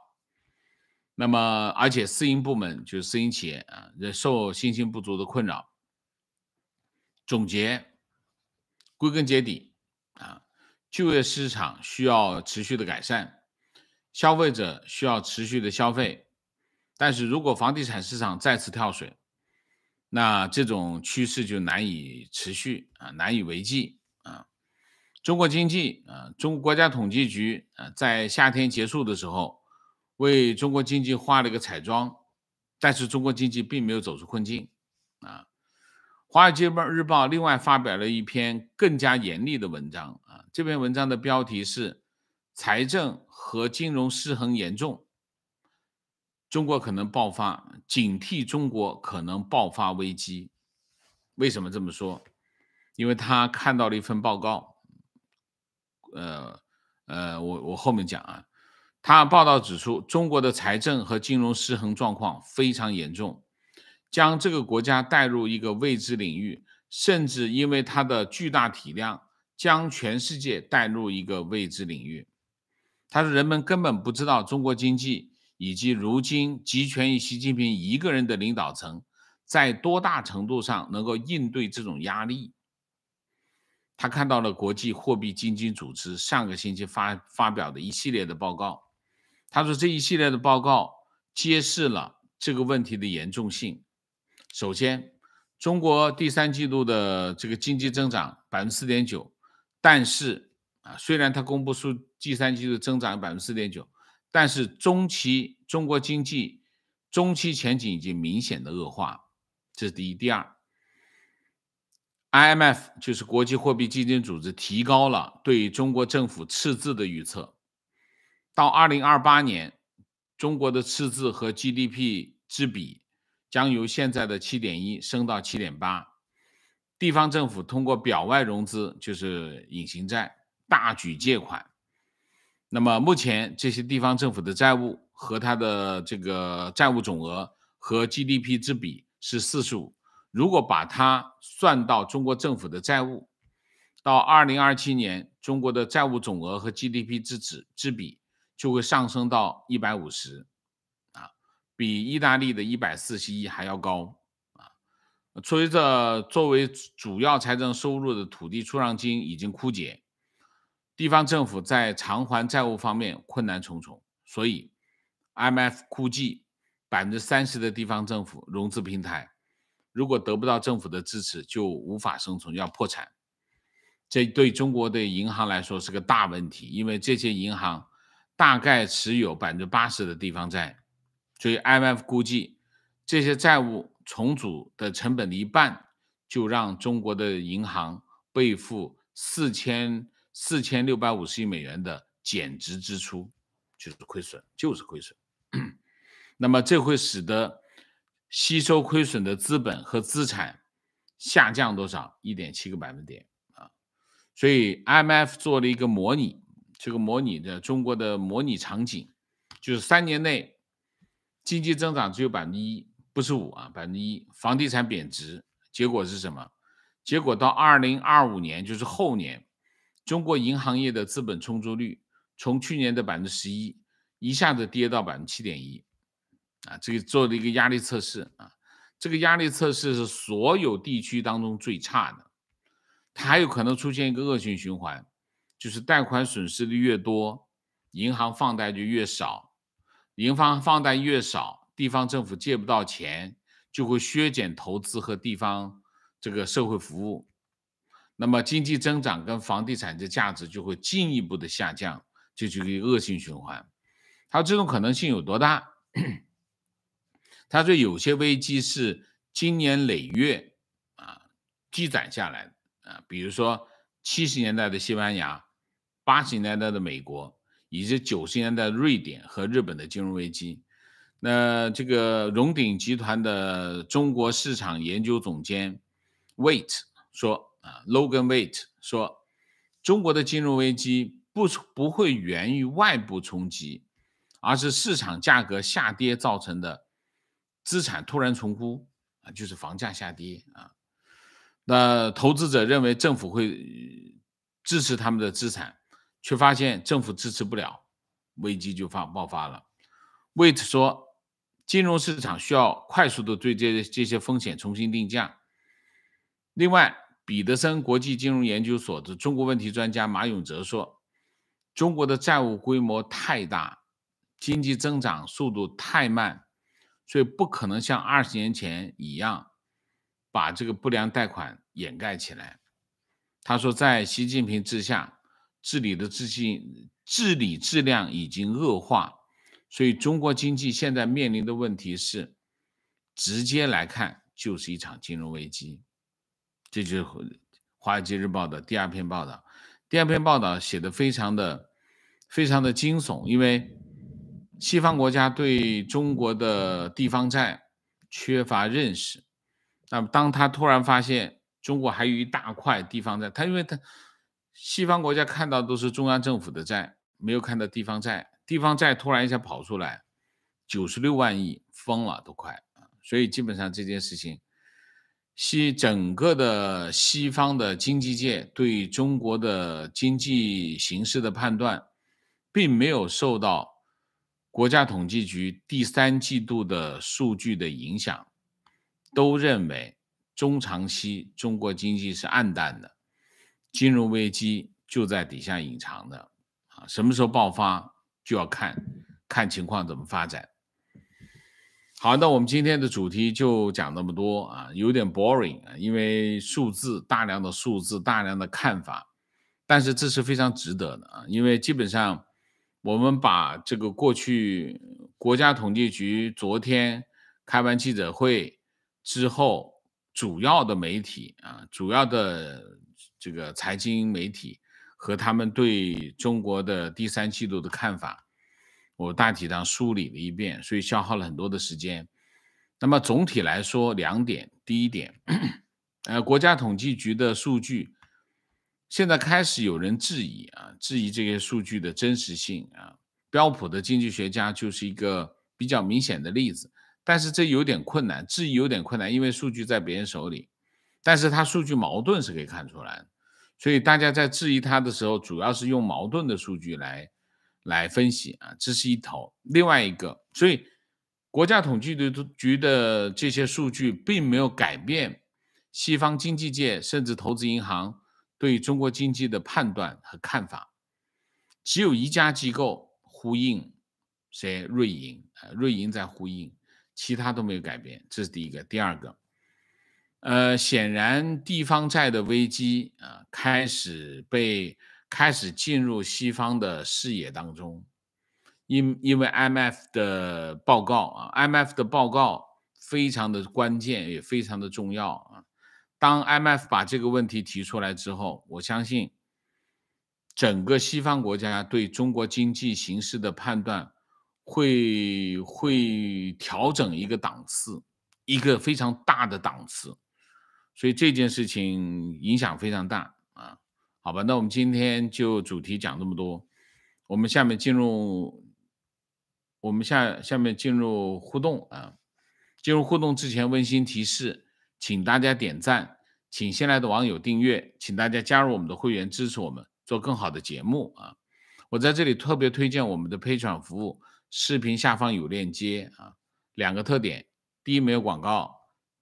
那么，而且私营部门，就是私营企业啊，也受信心不足的困扰。总结，归根结底。就业市场需要持续的改善，消费者需要持续的消费，但是如果房地产市场再次跳水，那这种趋势就难以持续啊，难以为继啊。中国经济啊，中国国家统计局啊，在夏天结束的时候为中国经济画了一个彩妆，但是中国经济并没有走出困境啊。华尔街日报另外发表了一篇更加严厉的文章。这篇文章的标题是“财政和金融失衡严重，中国可能爆发警惕，中国可能爆发危机。”为什么这么说？因为他看到了一份报告，呃，呃，我我后面讲啊。他报道指出，中国的财政和金融失衡状况非常严重，将这个国家带入一个未知领域，甚至因为它的巨大体量。将全世界带入一个未知领域。他说：“人们根本不知道中国经济以及如今集权于习近平一个人的领导层，在多大程度上能够应对这种压力。”他看到了国际货币基金组织上个星期发发表的一系列的报告。他说：“这一系列的报告揭示了这个问题的严重性。首先，中国第三季度的这个经济增长百分之四点九。”但是啊，虽然它公布数第三季度增长百分之四点九，但是中期中国经济中期前景已经明显的恶化，这是第一。第二，IMF 就是国际货币基金组织提高了对中国政府赤字的预测，到二零二八年，中国的赤字和 GDP 之比将由现在的七点一升到七点八。地方政府通过表外融资，就是隐形债，大举借款。那么目前这些地方政府的债务和它的这个债务总额和 GDP 之比是四十五。如果把它算到中国政府的债务，到二零二七年，中国的债务总额和 GDP 之值之比就会上升到一百五十，啊，比意大利的一百四十一还要高。随着作为主要财政收入的土地出让金已经枯竭，地方政府在偿还债务方面困难重重。所以，MF 估计百分之三十的地方政府融资平台，如果得不到政府的支持，就无法生存，要破产。这对中国对银行来说是个大问题，因为这些银行大概持有百分之八十的地方债。所以，MF 估计这些债务。重组的成本的一半，就让中国的银行背负四千四千六百五十亿美元的减值支出，就是亏损，就是亏损。那么这会使得吸收亏损的资本和资产下降多少？一点七个百分点啊！所以 M F 做了一个模拟，这个模拟的中国的模拟场景，就是三年内经济增长只有百分之一。不是五啊，百分之一。房地产贬值，结果是什么？结果到二零二五年，就是后年，中国银行业的资本充足率从去年的百分之十一，一下子跌到百分之七点一。啊，这个做了一个压力测试啊，这个压力测试是所有地区当中最差的。它还有可能出现一个恶性循环，就是贷款损失的越多，银行放贷就越少，银行放贷越少。地方政府借不到钱，就会削减投资和地方这个社会服务，那么经济增长跟房地产的价值就会进一步的下降，这就是恶性循环。他这种可能性有多大？他 说有些危机是经年累月啊积攒下来的啊，比如说七十年代的西班牙、八十年代的美国，以及九十年代瑞典和日本的金融危机。那这个荣鼎集团的中国市场研究总监 Wait 说啊，Logan Wait 说，中国的金融危机不不会源于外部冲击，而是市场价格下跌造成的资产突然重估啊，就是房价下跌啊。那投资者认为政府会支持他们的资产，却发现政府支持不了，危机就发爆发了。Wait 说。金融市场需要快速的对这这些风险重新定价。另外，彼得森国际金融研究所的中国问题专家马永哲说：“中国的债务规模太大，经济增长速度太慢，所以不可能像二十年前一样把这个不良贷款掩盖起来。”他说：“在习近平治下，治理的自信治理质量已经恶化。”所以，中国经济现在面临的问题是，直接来看就是一场金融危机。这就是《华尔街日报》的第二篇报道，第二篇报道写的非常的、非常的惊悚。因为西方国家对中国的地方债缺乏认识，那么当他突然发现中国还有一大块地方债，他因为他西方国家看到都是中央政府的债，没有看到地方债。地方债突然一下跑出来九十六万亿，疯了都快啊！所以基本上这件事情西整个的西方的经济界对中国的经济形势的判断，并没有受到国家统计局第三季度的数据的影响，都认为中长期中国经济是暗淡的，金融危机就在底下隐藏的啊，什么时候爆发？就要看看情况怎么发展。好，那我们今天的主题就讲那么多啊，有点 boring 啊，因为数字大量的数字，大量的看法，但是这是非常值得的啊，因为基本上我们把这个过去国家统计局昨天开完记者会之后，主要的媒体啊，主要的这个财经媒体。和他们对中国的第三季度的看法，我大体上梳理了一遍，所以消耗了很多的时间。那么总体来说，两点。第一点，呃，国家统计局的数据现在开始有人质疑啊，质疑这些数据的真实性啊。标普的经济学家就是一个比较明显的例子，但是这有点困难，质疑有点困难，因为数据在别人手里，但是他数据矛盾是可以看出来。所以大家在质疑他的时候，主要是用矛盾的数据来，来分析啊，这是一头。另外一个，所以国家统计局局的这些数据并没有改变西方经济界甚至投资银行对中国经济的判断和看法，只有一家机构呼应，谁？瑞银，瑞银在呼应，其他都没有改变。这是第一个，第二个。呃，显然地方债的危机啊，开始被开始进入西方的视野当中，因因为 M F 的报告啊，M F 的报告非常的关键，也非常的重要啊。当 M F 把这个问题提出来之后，我相信，整个西方国家对中国经济形势的判断会会调整一个档次，一个非常大的档次。所以这件事情影响非常大啊，好吧，那我们今天就主题讲这么多，我们下面进入，我们下下面进入互动啊，进入互动之前温馨提示，请大家点赞，请新来的网友订阅，请大家加入我们的会员支持我们做更好的节目啊，我在这里特别推荐我们的配产服务，视频下方有链接啊，两个特点，第一没有广告，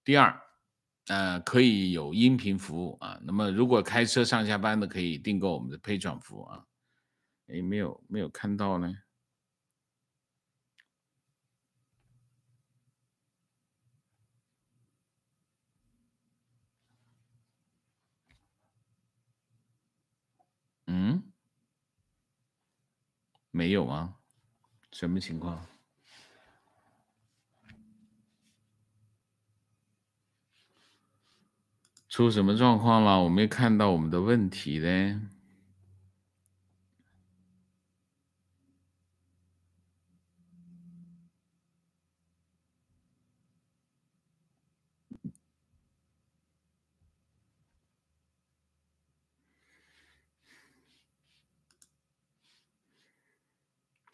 第二。呃，可以有音频服务啊。那么，如果开车上下班的，可以订购我们的配转服务啊。哎，没有，没有看到呢。嗯？没有啊？什么情况？出什么状况了？我没看到我们的问题嘞。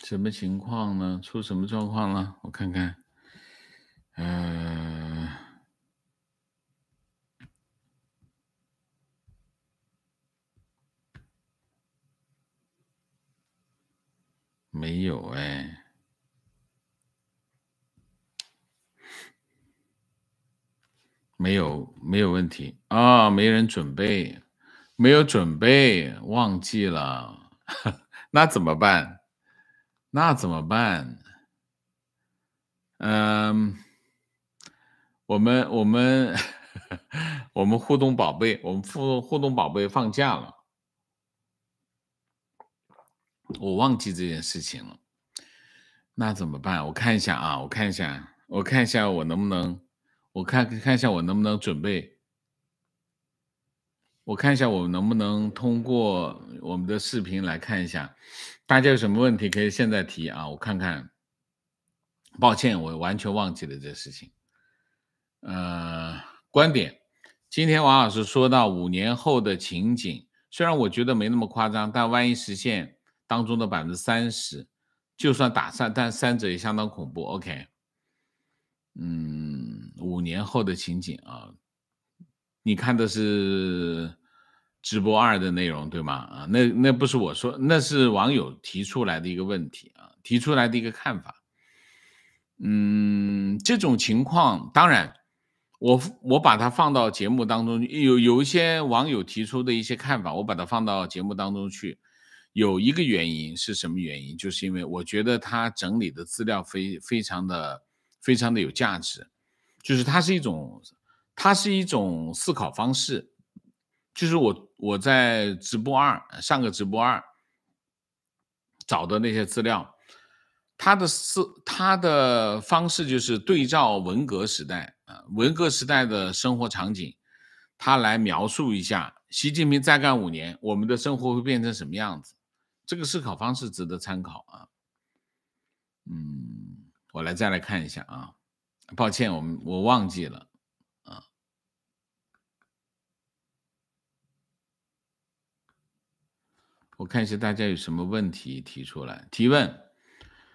什么情况呢？出什么状况了？我看看，嗯。没有哎，没有没有问题啊，没人准备，没有准备，忘记了，那怎么办？那怎么办？嗯，我们我们 我们互动宝贝，我们互互动宝贝放假了。我忘记这件事情了，那怎么办？我看一下啊，我看一下，我看一下我能不能，我看看一下我能不能准备，我看一下我能不能通过我们的视频来看一下，大家有什么问题可以现在提啊，我看看。抱歉，我完全忘记了这事情。呃，观点，今天王老师说到五年后的情景，虽然我觉得没那么夸张，但万一实现。当中的百分之三十，就算打三，但三者也相当恐怖。OK，嗯，五年后的情景啊，你看的是直播二的内容对吗？啊，那那不是我说，那是网友提出来的一个问题啊，提出来的一个看法。嗯，这种情况当然，我我把它放到节目当中，有有一些网友提出的一些看法，我把它放到节目当中去。有一个原因是什么原因？就是因为我觉得他整理的资料非非常的非常的有价值，就是它是一种，它是一种思考方式，就是我我在直播二上个直播二找的那些资料，他的思他的方式就是对照文革时代啊，文革时代的生活场景，他来描述一下习近平再干五年，我们的生活会变成什么样子。这个思考方式值得参考啊，嗯，我来再来看一下啊，抱歉，我们我忘记了啊，我看一下大家有什么问题提出来提问。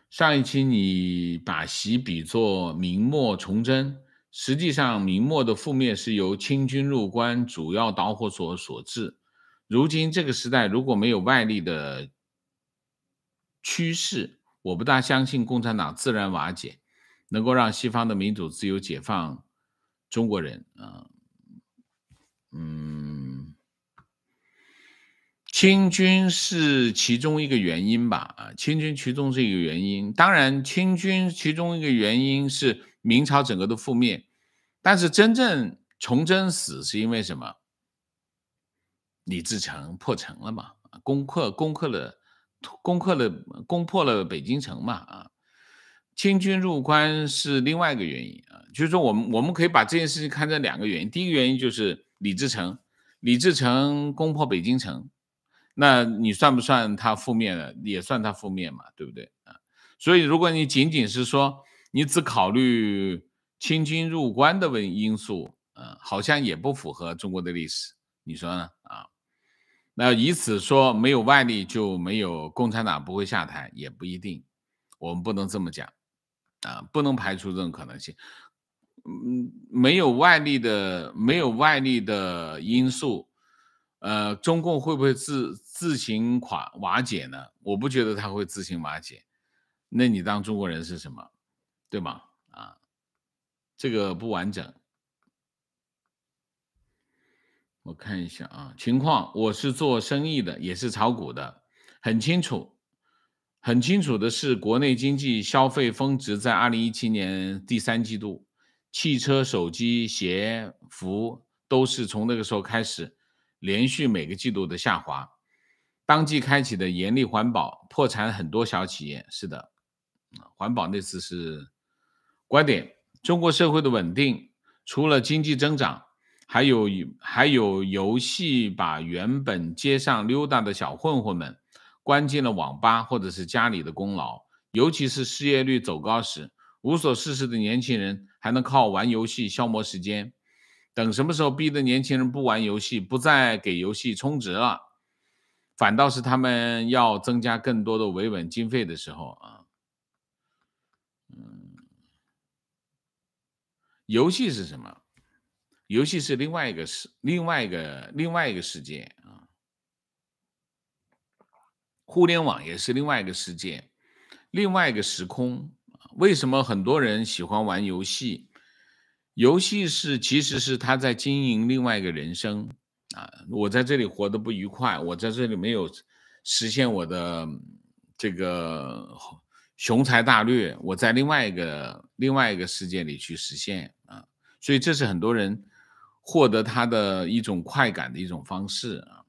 上一期你把习比作明末崇祯，实际上明末的覆灭是由清军入关主要导火索所致。如今这个时代如果没有外力的趋势我不大相信共产党自然瓦解，能够让西方的民主自由解放中国人啊，嗯，清军是其中一个原因吧啊，清军其中是一个原因，当然清军其中一个原因是明朝整个的覆灭，但是真正崇祯死是因为什么？李自成破城了嘛，攻克攻克了。攻克了攻破了北京城嘛啊，清军入关是另外一个原因啊，就是说我们我们可以把这件事情看成两个原因，第一个原因就是李自成，李自成攻破北京城，那你算不算他覆灭了？也算他覆灭嘛，对不对啊？所以如果你仅仅是说你只考虑清军入关的问因素，嗯，好像也不符合中国的历史，你说呢啊？那以此说没有外力就没有共产党不会下台也不一定，我们不能这么讲，啊，不能排除这种可能性。嗯，没有外力的没有外力的因素，呃，中共会不会自自行垮瓦解呢？我不觉得他会自行瓦解。那你当中国人是什么？对吗？啊，这个不完整。我看一下啊，情况我是做生意的，也是炒股的，很清楚，很清楚的是国内经济消费峰值在二零一七年第三季度，汽车、手机、鞋服都是从那个时候开始连续每个季度的下滑，当季开启的严厉环保，破产很多小企业，是的，环保那次是观点，中国社会的稳定除了经济增长。还有还有游戏，把原本街上溜达的小混混们关进了网吧或者是家里的功劳。尤其是失业率走高时，无所事事的年轻人还能靠玩游戏消磨时间。等什么时候逼得年轻人不玩游戏，不再给游戏充值了，反倒是他们要增加更多的维稳经费的时候啊。嗯，游戏是什么？游戏是另外一个世，另外一个另外一个世界啊，互联网也是另外一个世界，另外一个时空。为什么很多人喜欢玩游戏？游戏是其实是他在经营另外一个人生啊。我在这里活得不愉快，我在这里没有实现我的这个雄才大略，我在另外一个另外一个世界里去实现啊。所以这是很多人。获得他的一种快感的一种方式啊。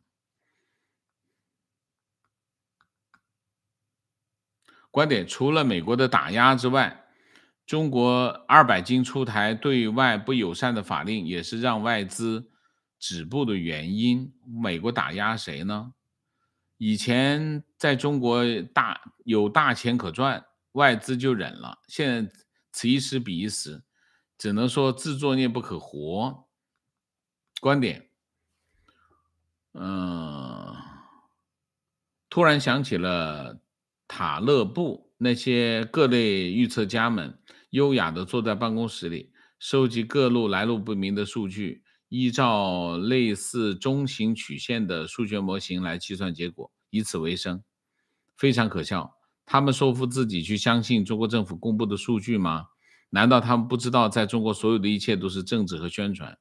观点：除了美国的打压之外，中国二百斤出台对外不友善的法令，也是让外资止步的原因。美国打压谁呢？以前在中国大有大钱可赚，外资就忍了。现在此一时彼一时，只能说自作孽不可活。观点，嗯，突然想起了塔勒布那些各类预测家们，优雅的坐在办公室里，收集各路来路不明的数据，依照类似中型曲线的数学模型来计算结果，以此为生，非常可笑。他们说服自己去相信中国政府公布的数据吗？难道他们不知道，在中国所有的一切都是政治和宣传？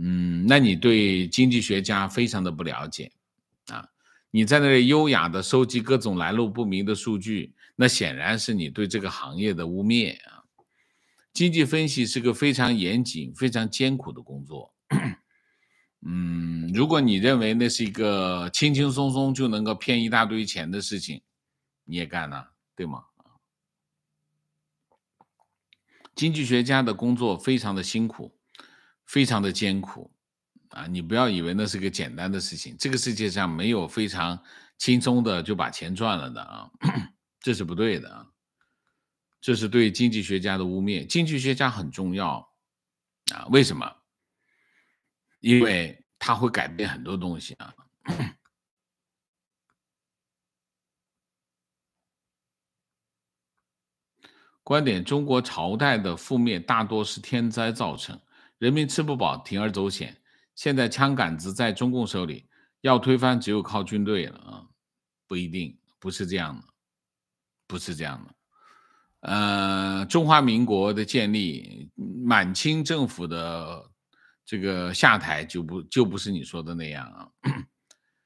嗯，那你对经济学家非常的不了解，啊，你在那里优雅的收集各种来路不明的数据，那显然是你对这个行业的污蔑啊。经济分析是个非常严谨、非常艰苦的工作。嗯，如果你认为那是一个轻轻松松就能够骗一大堆钱的事情，你也干呢，对吗？经济学家的工作非常的辛苦。非常的艰苦啊！你不要以为那是个简单的事情，这个世界上没有非常轻松的就把钱赚了的啊，这是不对的，这是对经济学家的污蔑。经济学家很重要啊，为什么？因为他会改变很多东西啊。观点：中国朝代的覆灭大多是天灾造成。人民吃不饱，铤而走险。现在枪杆子在中共手里，要推翻只有靠军队了啊！不一定，不是这样的，不是这样的。呃，中华民国的建立，满清政府的这个下台就不就不是你说的那样啊？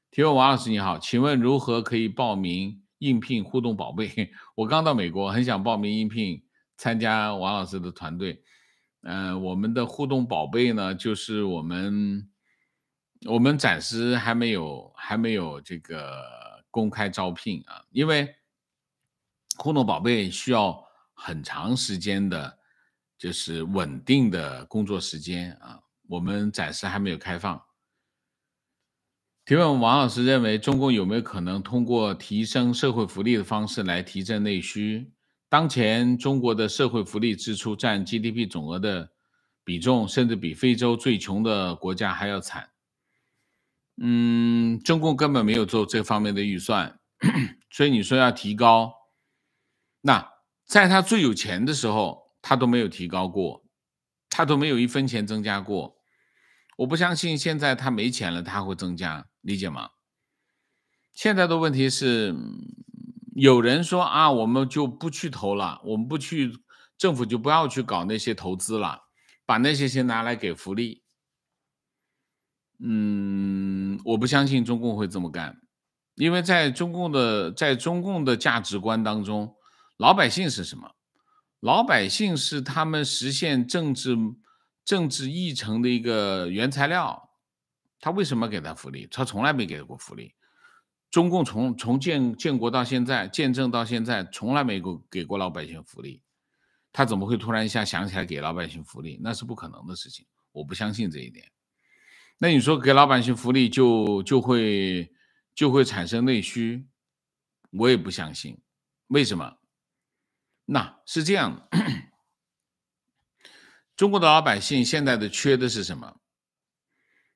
提问王老师你好，请问如何可以报名应聘互动宝贝？我刚到美国，很想报名应聘参加王老师的团队。嗯，我们的互动宝贝呢，就是我们我们暂时还没有还没有这个公开招聘啊，因为互动宝贝需要很长时间的，就是稳定的工作时间啊，我们暂时还没有开放。提问：王老师认为，中共有没有可能通过提升社会福利的方式来提振内需？当前中国的社会福利支出占 GDP 总额的比重，甚至比非洲最穷的国家还要惨。嗯，中共根本没有做这方面的预算，所以你说要提高，那在他最有钱的时候，他都没有提高过，他都没有一分钱增加过。我不相信现在他没钱了他会增加，理解吗？现在的问题是。有人说啊，我们就不去投了，我们不去，政府就不要去搞那些投资了，把那些钱拿来给福利。嗯，我不相信中共会这么干，因为在中共的在中共的价值观当中，老百姓是什么？老百姓是他们实现政治政治议程的一个原材料，他为什么给他福利？他从来没给过福利。中共从从建建国到现在，建政到现在，从来没给给过老百姓福利，他怎么会突然一下想起来给老百姓福利？那是不可能的事情，我不相信这一点。那你说给老百姓福利就就会就会产生内需，我也不相信。为什么？那是这样的，中国的老百姓现在的缺的是什么？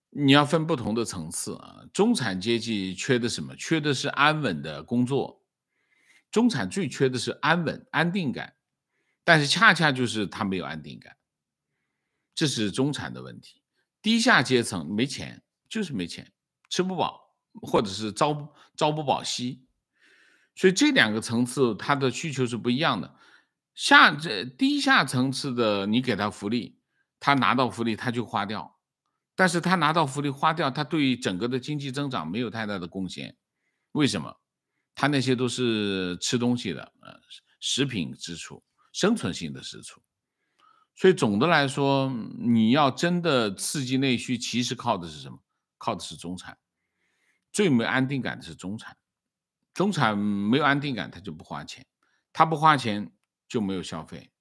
你要分不同的层次啊，中产阶级缺的什么？缺的是安稳的工作，中产最缺的是安稳、安定感，但是恰恰就是他没有安定感，这是中产的问题。低下阶层没钱，就是没钱，吃不饱，或者是朝朝不保夕，所以这两个层次他的需求是不一样的。下这低下层次的，你给他福利，他拿到福利他就花掉。但是他拿到福利花掉，他对于整个的经济增长没有太大的贡献，为什么？他那些都是吃东西的，呃，食品支出、生存性的支出。所以总的来说，你要真的刺激内需，其实靠的是什么？靠的是中产。最没安定感的是中产，中产没有安定感，他就不花钱，他不花钱就没有消费，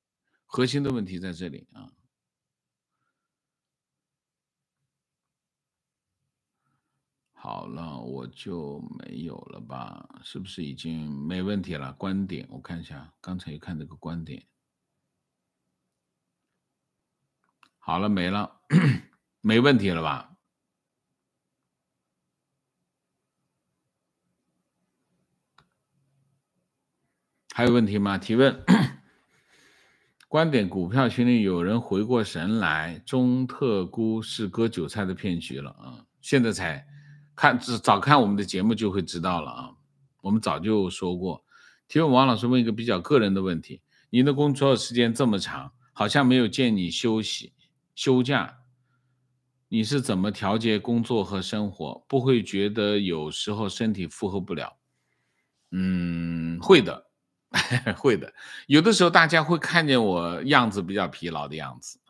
核心的问题在这里啊。好了，我就没有了吧？是不是已经没问题了？观点，我看一下，刚才看这个观点。好了，没了，没问题了吧？还有问题吗？提问。观点：股票群里有人回过神来，中特估是割韭菜的骗局了啊！现在才。看，早看我们的节目就会知道了啊。我们早就说过，提问王老师问一个比较个人的问题：你的工作时间这么长，好像没有见你休息、休假，你是怎么调节工作和生活，不会觉得有时候身体负荷不了？嗯，会的，会的。有的时候大家会看见我样子比较疲劳的样子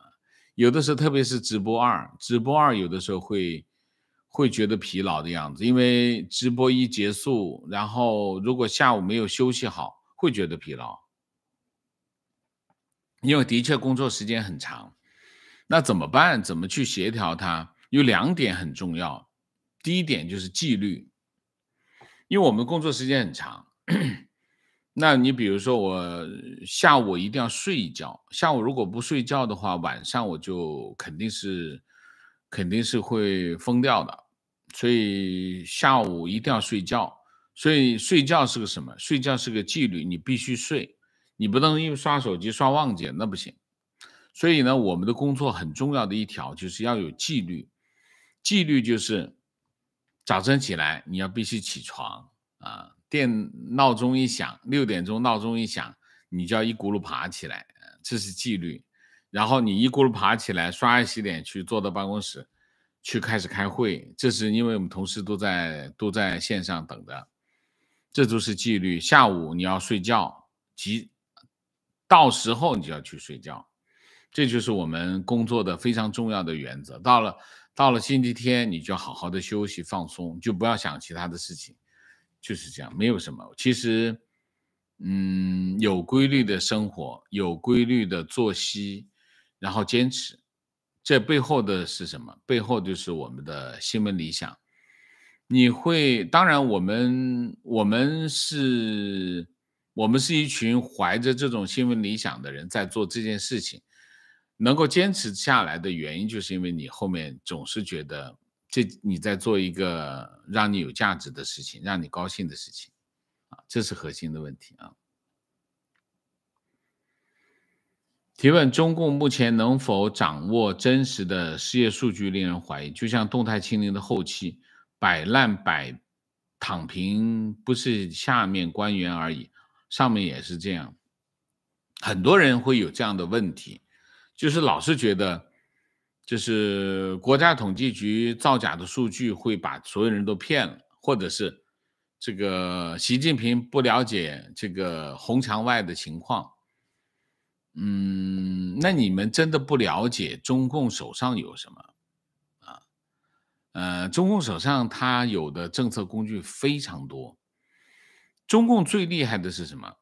有的时候，特别是直播二，直播二有的时候会。会觉得疲劳的样子，因为直播一结束，然后如果下午没有休息好，会觉得疲劳。因为的确工作时间很长，那怎么办？怎么去协调它？有两点很重要。第一点就是纪律，因为我们工作时间很长。那你比如说我下午一定要睡一觉，下午如果不睡觉的话，晚上我就肯定是。肯定是会疯掉的，所以下午一定要睡觉。所以睡觉是个什么？睡觉是个纪律，你必须睡，你不能因为刷手机刷忘记了那不行。所以呢，我们的工作很重要的一条就是要有纪律。纪律就是，早晨起来你要必须起床啊，电闹钟一响，六点钟闹钟一响，你就要一轱辘爬起来，这是纪律。然后你一咕噜爬起来，刷牙洗脸，去坐到办公室，去开始开会。这是因为我们同事都在都在线上等着，这就是纪律。下午你要睡觉，即到时候你就要去睡觉，这就是我们工作的非常重要的原则。到了到了星期天，你就好好的休息放松，就不要想其他的事情，就是这样，没有什么。其实，嗯，有规律的生活，有规律的作息。然后坚持，这背后的是什么？背后就是我们的新闻理想。你会，当然，我们我们是，我们是一群怀着这种新闻理想的人在做这件事情。能够坚持下来的原因，就是因为你后面总是觉得这你在做一个让你有价值的事情，让你高兴的事情，啊，这是核心的问题啊。提问：中共目前能否掌握真实的失业数据，令人怀疑。就像动态清零的后期摆烂、摆躺平，不是下面官员而已，上面也是这样。很多人会有这样的问题，就是老是觉得，就是国家统计局造假的数据会把所有人都骗了，或者是这个习近平不了解这个红墙外的情况。嗯，那你们真的不了解中共手上有什么啊？呃，中共手上他有的政策工具非常多。中共最厉害的是什么？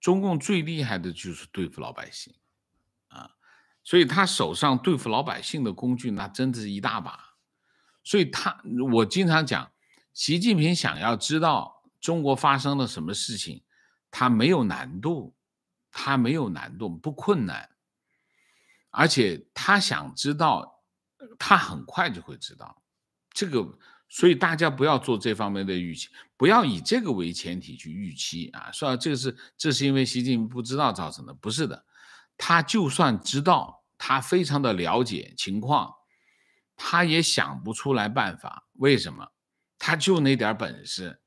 中共最厉害的就是对付老百姓啊，所以他手上对付老百姓的工具那真的是一大把。所以，他我经常讲，习近平想要知道中国发生了什么事情，他没有难度。他没有难度，不困难，而且他想知道，他很快就会知道这个，所以大家不要做这方面的预期，不要以这个为前提去预期啊！说这个是这是因为习近平不知道造成的，不是的，他就算知道，他非常的了解情况，他也想不出来办法，为什么？他就那点本事，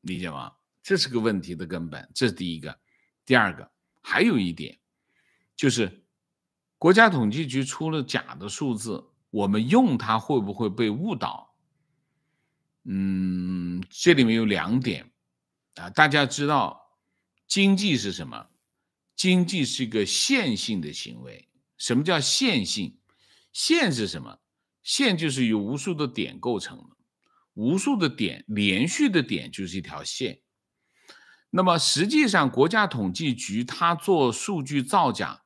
理解吗？这是个问题的根本，这是第一个，第二个。还有一点，就是国家统计局出了假的数字，我们用它会不会被误导？嗯，这里面有两点啊，大家知道，经济是什么？经济是一个线性的行为。什么叫线性？线是什么？线就是由无数的点构成的，无数的点连续的点就是一条线。那么实际上，国家统计局它做数据造假，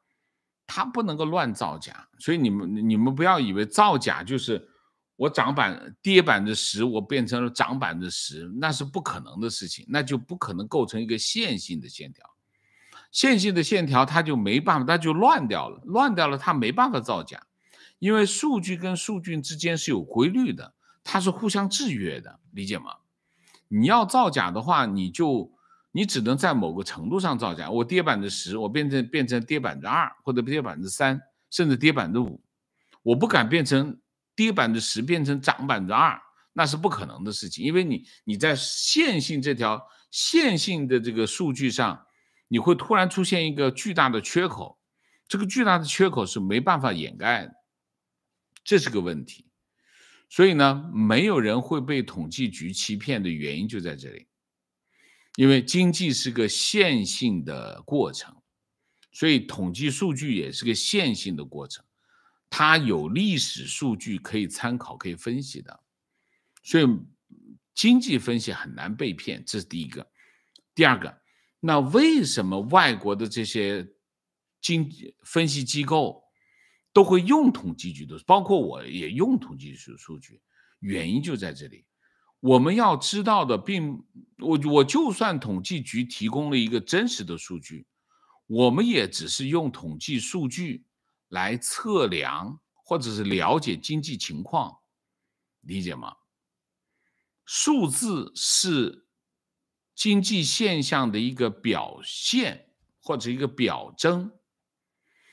它不能够乱造假。所以你们你们不要以为造假就是我涨板跌板的十，我变成了涨板的十，那是不可能的事情。那就不可能构成一个线性的线条，线性的线条它就没办法，它就乱掉了。乱掉了，它没办法造假，因为数据跟数据之间是有规律的，它是互相制约的，理解吗？你要造假的话，你就。你只能在某个程度上造假。我跌分之十，我变成变成跌百分之二，或者跌百分之三，甚至跌百分之五，我不敢变成跌百分之十，变成涨百分之二，那是不可能的事情，因为你你在线性这条线性的这个数据上，你会突然出现一个巨大的缺口，这个巨大的缺口是没办法掩盖的，这是个问题。所以呢，没有人会被统计局欺骗的原因就在这里。因为经济是个线性的过程，所以统计数据也是个线性的过程，它有历史数据可以参考、可以分析的，所以经济分析很难被骗，这是第一个。第二个，那为什么外国的这些经分析机构都会用统计局的，包括我也用统计局数据，原因就在这里。我们要知道的，并我我就算统计局提供了一个真实的数据，我们也只是用统计数据来测量或者是了解经济情况，理解吗？数字是经济现象的一个表现或者一个表征，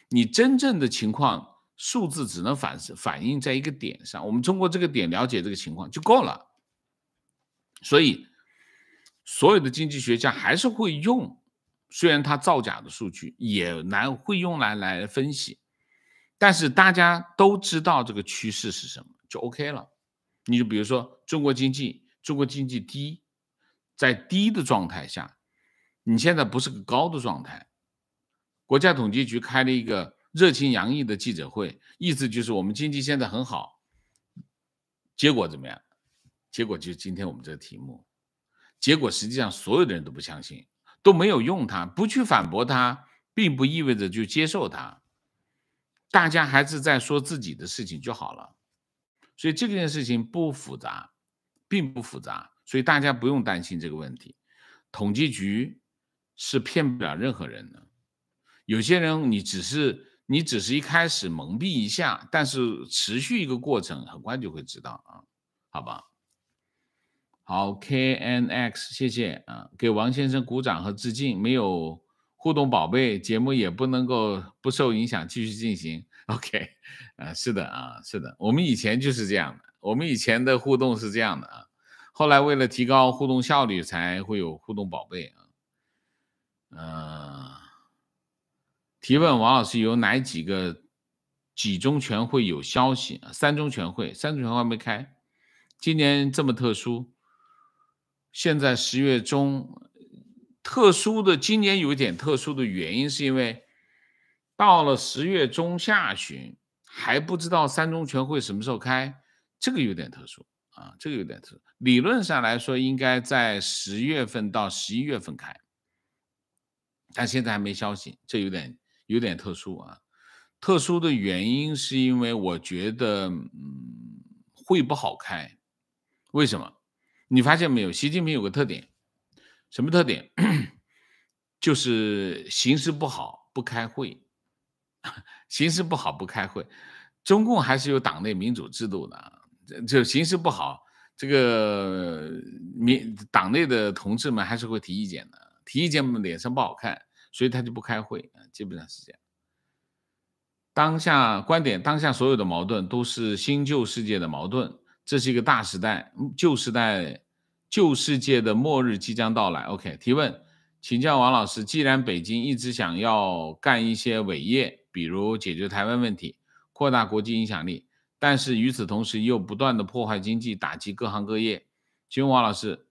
你真正的情况，数字只能反反映在一个点上，我们通过这个点了解这个情况就够了。所以，所有的经济学家还是会用，虽然他造假的数据也难会用来来分析，但是大家都知道这个趋势是什么，就 OK 了。你就比如说中国经济，中国经济低，在低的状态下，你现在不是个高的状态。国家统计局开了一个热情洋溢的记者会，意思就是我们经济现在很好。结果怎么样？结果就是今天我们这个题目。结果实际上所有的人都不相信，都没有用它，不去反驳它，并不意味着就接受它。大家还是在说自己的事情就好了。所以这件事情不复杂，并不复杂。所以大家不用担心这个问题。统计局是骗不了任何人的。有些人你只是你只是一开始蒙蔽一下，但是持续一个过程，很快就会知道啊，好吧。好，K N X，谢谢啊，给王先生鼓掌和致敬。没有互动宝贝，节目也不能够不受影响继续进行。OK，啊，是的啊，是的，我们以前就是这样的，我们以前的互动是这样的啊。后来为了提高互动效率，才会有互动宝贝啊。嗯，提问王老师有哪几个几中全会有消息？三中全会，三中全会没开，今年这么特殊。现在十月中，特殊的今年有一点特殊的原因，是因为到了十月中下旬还不知道三中全会什么时候开，这个有点特殊啊，这个有点特。理论上来说，应该在十月份到十一月份开，但现在还没消息，这有点有点特殊啊。特殊的原因是因为我觉得，嗯，会不好开，为什么？你发现没有，习近平有个特点，什么特点？就是形势不好不开会，形势不好不开会。中共还是有党内民主制度的，这就形势不好，这个 民党内的同志们还是会提意见的，提意见嘛脸上不好看，所以他就不开会，基本上是这样。当下观点，当下所有的矛盾都是新旧世界的矛盾。这是一个大时代，旧时代、旧世界的末日即将到来。OK，提问，请教王老师，既然北京一直想要干一些伟业，比如解决台湾问题、扩大国际影响力，但是与此同时又不断的破坏经济、打击各行各业，请问王老师，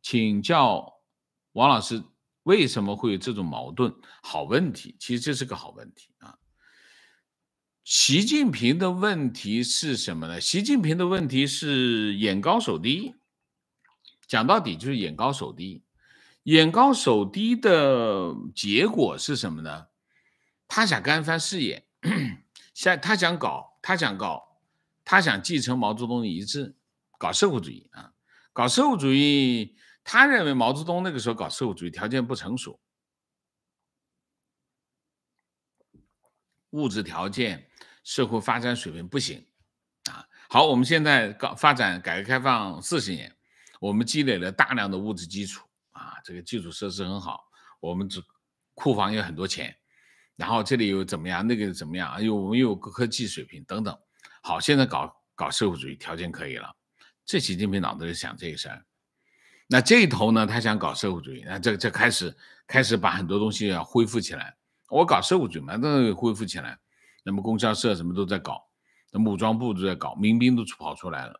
请教王老师，为什么会有这种矛盾？好问题，其实这是个好问题啊。习近平的问题是什么呢？习近平的问题是眼高手低，讲到底就是眼高手低。眼高手低的结果是什么呢？他想干翻事业，想他想搞，他想搞，他想继承毛泽东遗志，搞社会主义啊，搞社会主义。他认为毛泽东那个时候搞社会主义条件不成熟，物质条件。社会发展水平不行，啊，好，我们现在搞发展，改革开放四十年，我们积累了大量的物质基础啊，这个基础设施很好，我们这库房有很多钱，然后这里有怎么样，那个怎么样，哎呦，我们有科技水平等等，好，现在搞搞社会主义条件可以了，这习近平脑子里想这个事儿，那这一头呢，他想搞社会主义，那这这开始开始把很多东西要恢复起来，我搞社会主义嘛，那恢复起来。那么供销社什么都在搞，那武装部都在搞，民兵都跑出来了。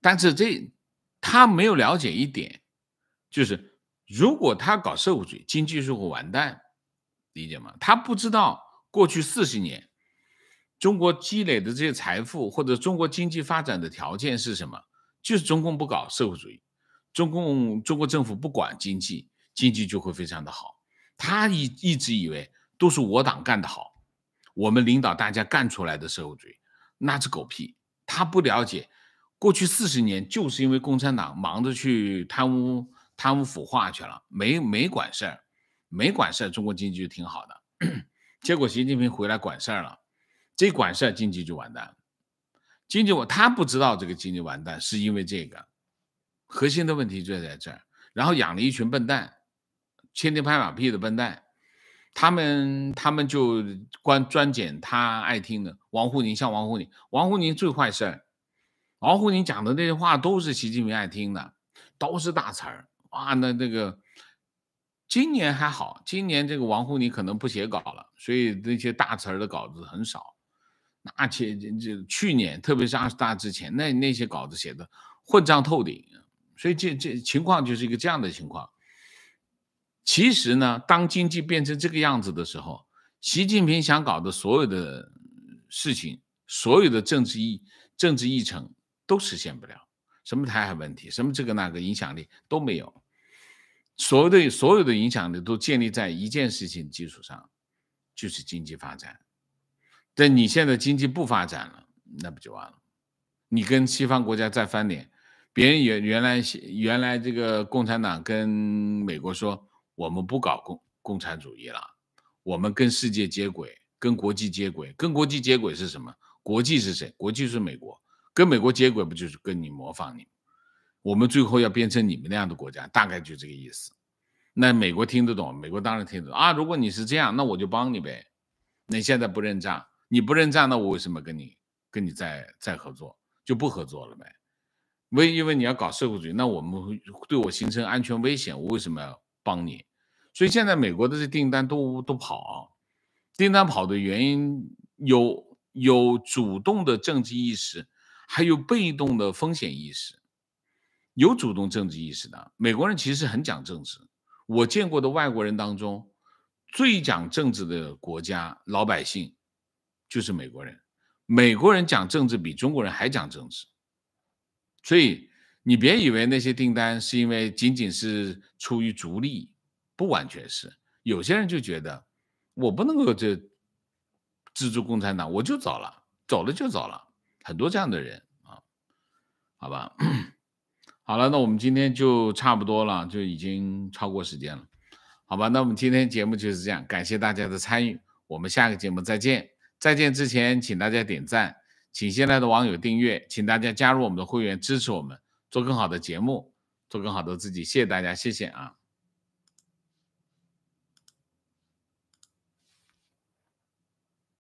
但是这他没有了解一点，就是如果他搞社会主义经济，就会完蛋，理解吗？他不知道过去四十年中国积累的这些财富，或者中国经济发展的条件是什么？就是中共不搞社会主义，中共中国政府不管经济，经济就会非常的好。他一一直以为都是我党干得好。我们领导大家干出来的社会主义，那是狗屁。他不了解，过去四十年就是因为共产党忙着去贪污、贪污腐化去了，没没管事儿，没管事儿，中国经济就挺好的。结果习近平回来管事儿了，这管事儿，经济就完蛋。经济我他不知道这个经济完蛋是因为这个核心的问题就在这儿。然后养了一群笨蛋，天天拍马屁的笨蛋。他们他们就专专捡他爱听的王沪宁，像王沪宁，王沪宁最坏事儿，王沪宁讲的那些话都是习近平爱听的，都是大词儿啊。那那个今年还好，今年这个王沪宁可能不写稿了，所以那些大词儿的稿子很少。那这这去年，特别是二十大之前，那那些稿子写的混账透顶。所以这这情况就是一个这样的情况。其实呢，当经济变成这个样子的时候，习近平想搞的所有的事情，所有的政治议政治议程都实现不了。什么台海问题，什么这个那个影响力都没有。所有的所有的影响力都建立在一件事情基础上，就是经济发展。但你现在经济不发展了，那不就完了？你跟西方国家再翻脸，别人原原来原来这个共产党跟美国说。我们不搞共共产主义了，我们跟世界接轨，跟国际接轨，跟国际接轨是什么？国际是谁？国际是美国，跟美国接轨不就是跟你模仿你？我们最后要变成你们那样的国家，大概就这个意思。那美国听得懂？美国当然听得懂啊！如果你是这样，那我就帮你呗。那现在不认账，你不认账，那我为什么跟你跟你再再合作？就不合作了呗。为因为你要搞社会主义，那我们对我形成安全危险，我为什么要帮你？所以现在美国的这订单都都跑，订单跑的原因有有主动的政治意识，还有被动的风险意识。有主动政治意识的美国人其实很讲政治。我见过的外国人当中，最讲政治的国家老百姓就是美国人。美国人讲政治比中国人还讲政治。所以你别以为那些订单是因为仅仅是出于逐利。不完全是，有些人就觉得我不能够这资助共产党，我就走了，走了就走了。很多这样的人啊，好吧，好了，那我们今天就差不多了，就已经超过时间了，好吧，那我们今天节目就是这样，感谢大家的参与，我们下个节目再见。再见之前，请大家点赞，请新来的网友订阅，请大家加入我们的会员，支持我们做更好的节目，做更好的自己，谢谢大家，谢谢啊。